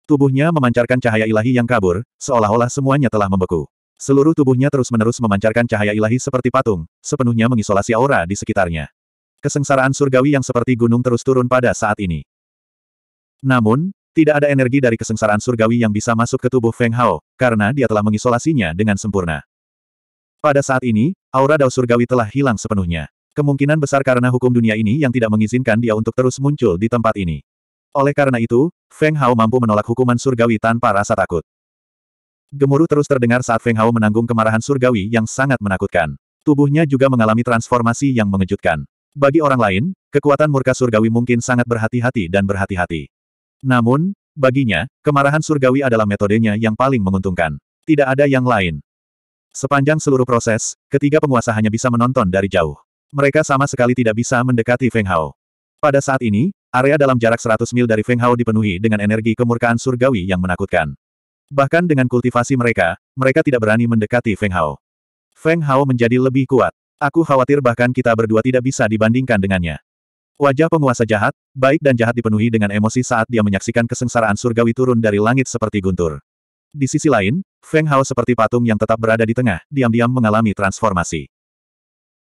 Tubuhnya memancarkan cahaya ilahi yang kabur, seolah-olah semuanya telah membeku. Seluruh tubuhnya terus-menerus memancarkan cahaya ilahi seperti patung, sepenuhnya mengisolasi aura di sekitarnya kesengsaraan surgawi yang seperti gunung terus turun pada saat ini. Namun, tidak ada energi dari kesengsaraan surgawi yang bisa masuk ke tubuh Feng Hao, karena dia telah mengisolasinya dengan sempurna. Pada saat ini, aura dao surgawi telah hilang sepenuhnya. Kemungkinan besar karena hukum dunia ini yang tidak mengizinkan dia untuk terus muncul di tempat ini. Oleh karena itu, Feng Hao mampu menolak hukuman surgawi tanpa rasa takut. Gemuruh terus terdengar saat Feng Hao menanggung kemarahan surgawi yang sangat menakutkan. Tubuhnya juga mengalami transformasi yang mengejutkan. Bagi orang lain, kekuatan murka surgawi mungkin sangat berhati-hati dan berhati-hati. Namun, baginya, kemarahan surgawi adalah metodenya yang paling menguntungkan. Tidak ada yang lain. Sepanjang seluruh proses, ketiga penguasa hanya bisa menonton dari jauh. Mereka sama sekali tidak bisa mendekati Feng Hao. Pada saat ini, area dalam jarak 100 mil dari Feng Hao dipenuhi dengan energi kemurkaan surgawi yang menakutkan. Bahkan dengan kultivasi mereka, mereka tidak berani mendekati Feng Hao. Feng Hao menjadi lebih kuat. Aku khawatir bahkan kita berdua tidak bisa dibandingkan dengannya. Wajah penguasa jahat, baik dan jahat dipenuhi dengan emosi saat dia menyaksikan kesengsaraan surgawi turun dari langit seperti guntur. Di sisi lain, Feng Hao seperti patung yang tetap berada di tengah, diam-diam mengalami transformasi.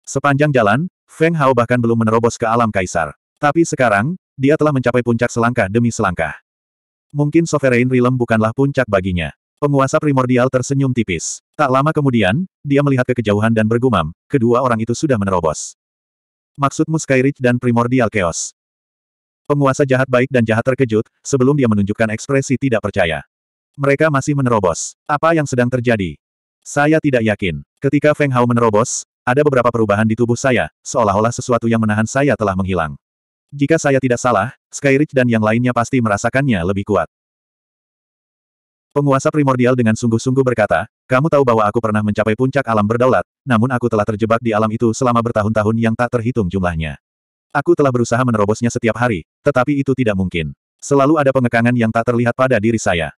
Sepanjang jalan, Feng Hao bahkan belum menerobos ke alam kaisar. Tapi sekarang, dia telah mencapai puncak selangkah demi selangkah. Mungkin Sovereign Realm bukanlah puncak baginya. Penguasa primordial tersenyum tipis. Tak lama kemudian, dia melihat ke kejauhan dan bergumam, kedua orang itu sudah menerobos. Maksudmu Skyridge dan primordial chaos. Penguasa jahat baik dan jahat terkejut, sebelum dia menunjukkan ekspresi tidak percaya. Mereka masih menerobos. Apa yang sedang terjadi? Saya tidak yakin. Ketika Feng Hao menerobos, ada beberapa perubahan di tubuh saya, seolah-olah sesuatu yang menahan saya telah menghilang. Jika saya tidak salah, Skyridge dan yang lainnya pasti merasakannya lebih kuat. Penguasa primordial dengan sungguh-sungguh berkata, kamu tahu bahwa aku pernah mencapai puncak alam berdaulat, namun aku telah terjebak di alam itu selama bertahun-tahun yang tak terhitung jumlahnya. Aku telah berusaha menerobosnya setiap hari, tetapi itu tidak mungkin. Selalu ada pengekangan yang tak terlihat pada diri saya.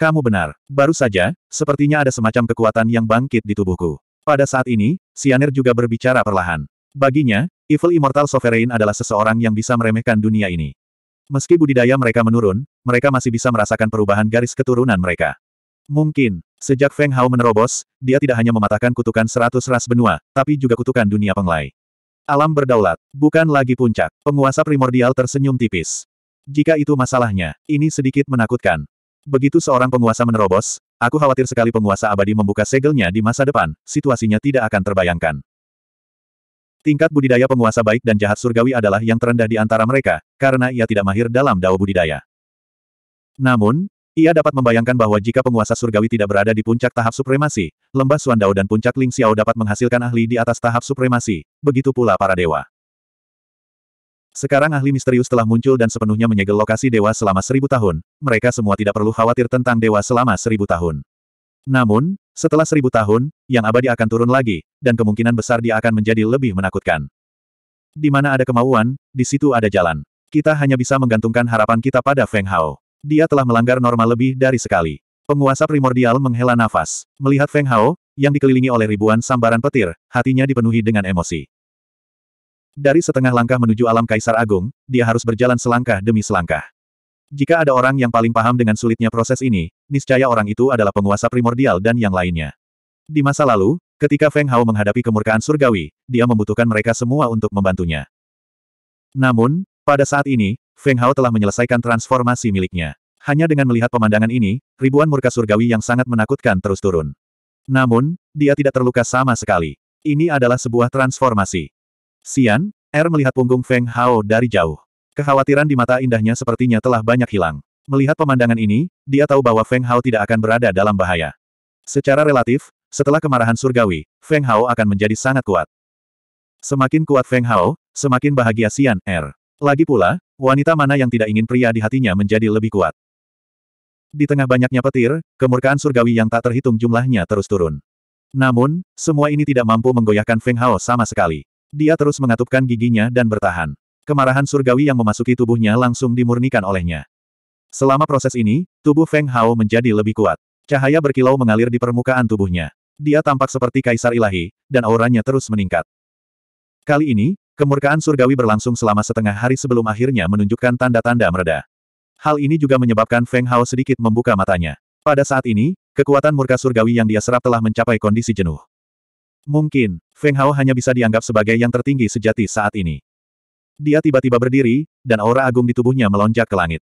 Kamu benar. Baru saja, sepertinya ada semacam kekuatan yang bangkit di tubuhku. Pada saat ini, Sianer juga berbicara perlahan. Baginya, Evil Immortal Sovereign adalah seseorang yang bisa meremehkan dunia ini. Meski budidaya mereka menurun, mereka masih bisa merasakan perubahan garis keturunan mereka. Mungkin, sejak Feng Hao menerobos, dia tidak hanya mematahkan kutukan seratus ras benua, tapi juga kutukan dunia penglai. Alam berdaulat, bukan lagi puncak. Penguasa primordial tersenyum tipis. Jika itu masalahnya, ini sedikit menakutkan. Begitu seorang penguasa menerobos, aku khawatir sekali penguasa abadi membuka segelnya di masa depan, situasinya tidak akan terbayangkan. Tingkat budidaya penguasa baik dan jahat surgawi adalah yang terendah di antara mereka, karena ia tidak mahir dalam dao budidaya. Namun, ia dapat membayangkan bahwa jika penguasa surgawi tidak berada di puncak tahap supremasi, lembah Suandao dan puncak Ling Xiao dapat menghasilkan ahli di atas tahap supremasi, begitu pula para dewa. Sekarang ahli misterius telah muncul dan sepenuhnya menyegel lokasi dewa selama seribu tahun, mereka semua tidak perlu khawatir tentang dewa selama seribu tahun. Namun, setelah seribu tahun, yang abadi akan turun lagi, dan kemungkinan besar dia akan menjadi lebih menakutkan. Di mana ada kemauan, di situ ada jalan. Kita hanya bisa menggantungkan harapan kita pada Feng Hao. Dia telah melanggar norma lebih dari sekali. Penguasa primordial menghela nafas. Melihat Feng Hao, yang dikelilingi oleh ribuan sambaran petir, hatinya dipenuhi dengan emosi. Dari setengah langkah menuju alam Kaisar Agung, dia harus berjalan selangkah demi selangkah. Jika ada orang yang paling paham dengan sulitnya proses ini, niscaya orang itu adalah penguasa primordial dan yang lainnya. Di masa lalu, ketika Feng Hao menghadapi kemurkaan surgawi, dia membutuhkan mereka semua untuk membantunya. Namun, pada saat ini, Feng Hao telah menyelesaikan transformasi miliknya. Hanya dengan melihat pemandangan ini, ribuan murka surgawi yang sangat menakutkan terus turun. Namun, dia tidak terluka sama sekali. Ini adalah sebuah transformasi. Xian, Er melihat punggung Feng Hao dari jauh. Kekhawatiran di mata indahnya sepertinya telah banyak hilang. Melihat pemandangan ini, dia tahu bahwa Feng Hao tidak akan berada dalam bahaya. Secara relatif, setelah kemarahan surgawi, Feng Hao akan menjadi sangat kuat. Semakin kuat Feng Hao, semakin bahagia Sian Er. Lagi pula, wanita mana yang tidak ingin pria di hatinya menjadi lebih kuat. Di tengah banyaknya petir, kemurkaan surgawi yang tak terhitung jumlahnya terus turun. Namun, semua ini tidak mampu menggoyahkan Feng Hao sama sekali. Dia terus mengatupkan giginya dan bertahan. Kemarahan surgawi yang memasuki tubuhnya langsung dimurnikan olehnya. Selama proses ini, tubuh Feng Hao menjadi lebih kuat. Cahaya berkilau mengalir di permukaan tubuhnya. Dia tampak seperti kaisar ilahi, dan auranya terus meningkat. Kali ini, kemurkaan surgawi berlangsung selama setengah hari sebelum akhirnya menunjukkan tanda-tanda mereda. Hal ini juga menyebabkan Feng Hao sedikit membuka matanya. Pada saat ini, kekuatan murka surgawi yang dia serap telah mencapai kondisi jenuh. Mungkin, Feng Hao hanya bisa dianggap sebagai yang tertinggi sejati saat ini. Dia tiba-tiba berdiri, dan aura agung di tubuhnya melonjak ke langit.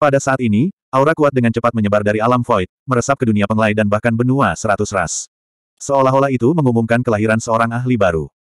Pada saat ini, aura kuat dengan cepat menyebar dari alam void, meresap ke dunia penglai dan bahkan benua seratus ras. Seolah-olah itu mengumumkan kelahiran seorang ahli baru.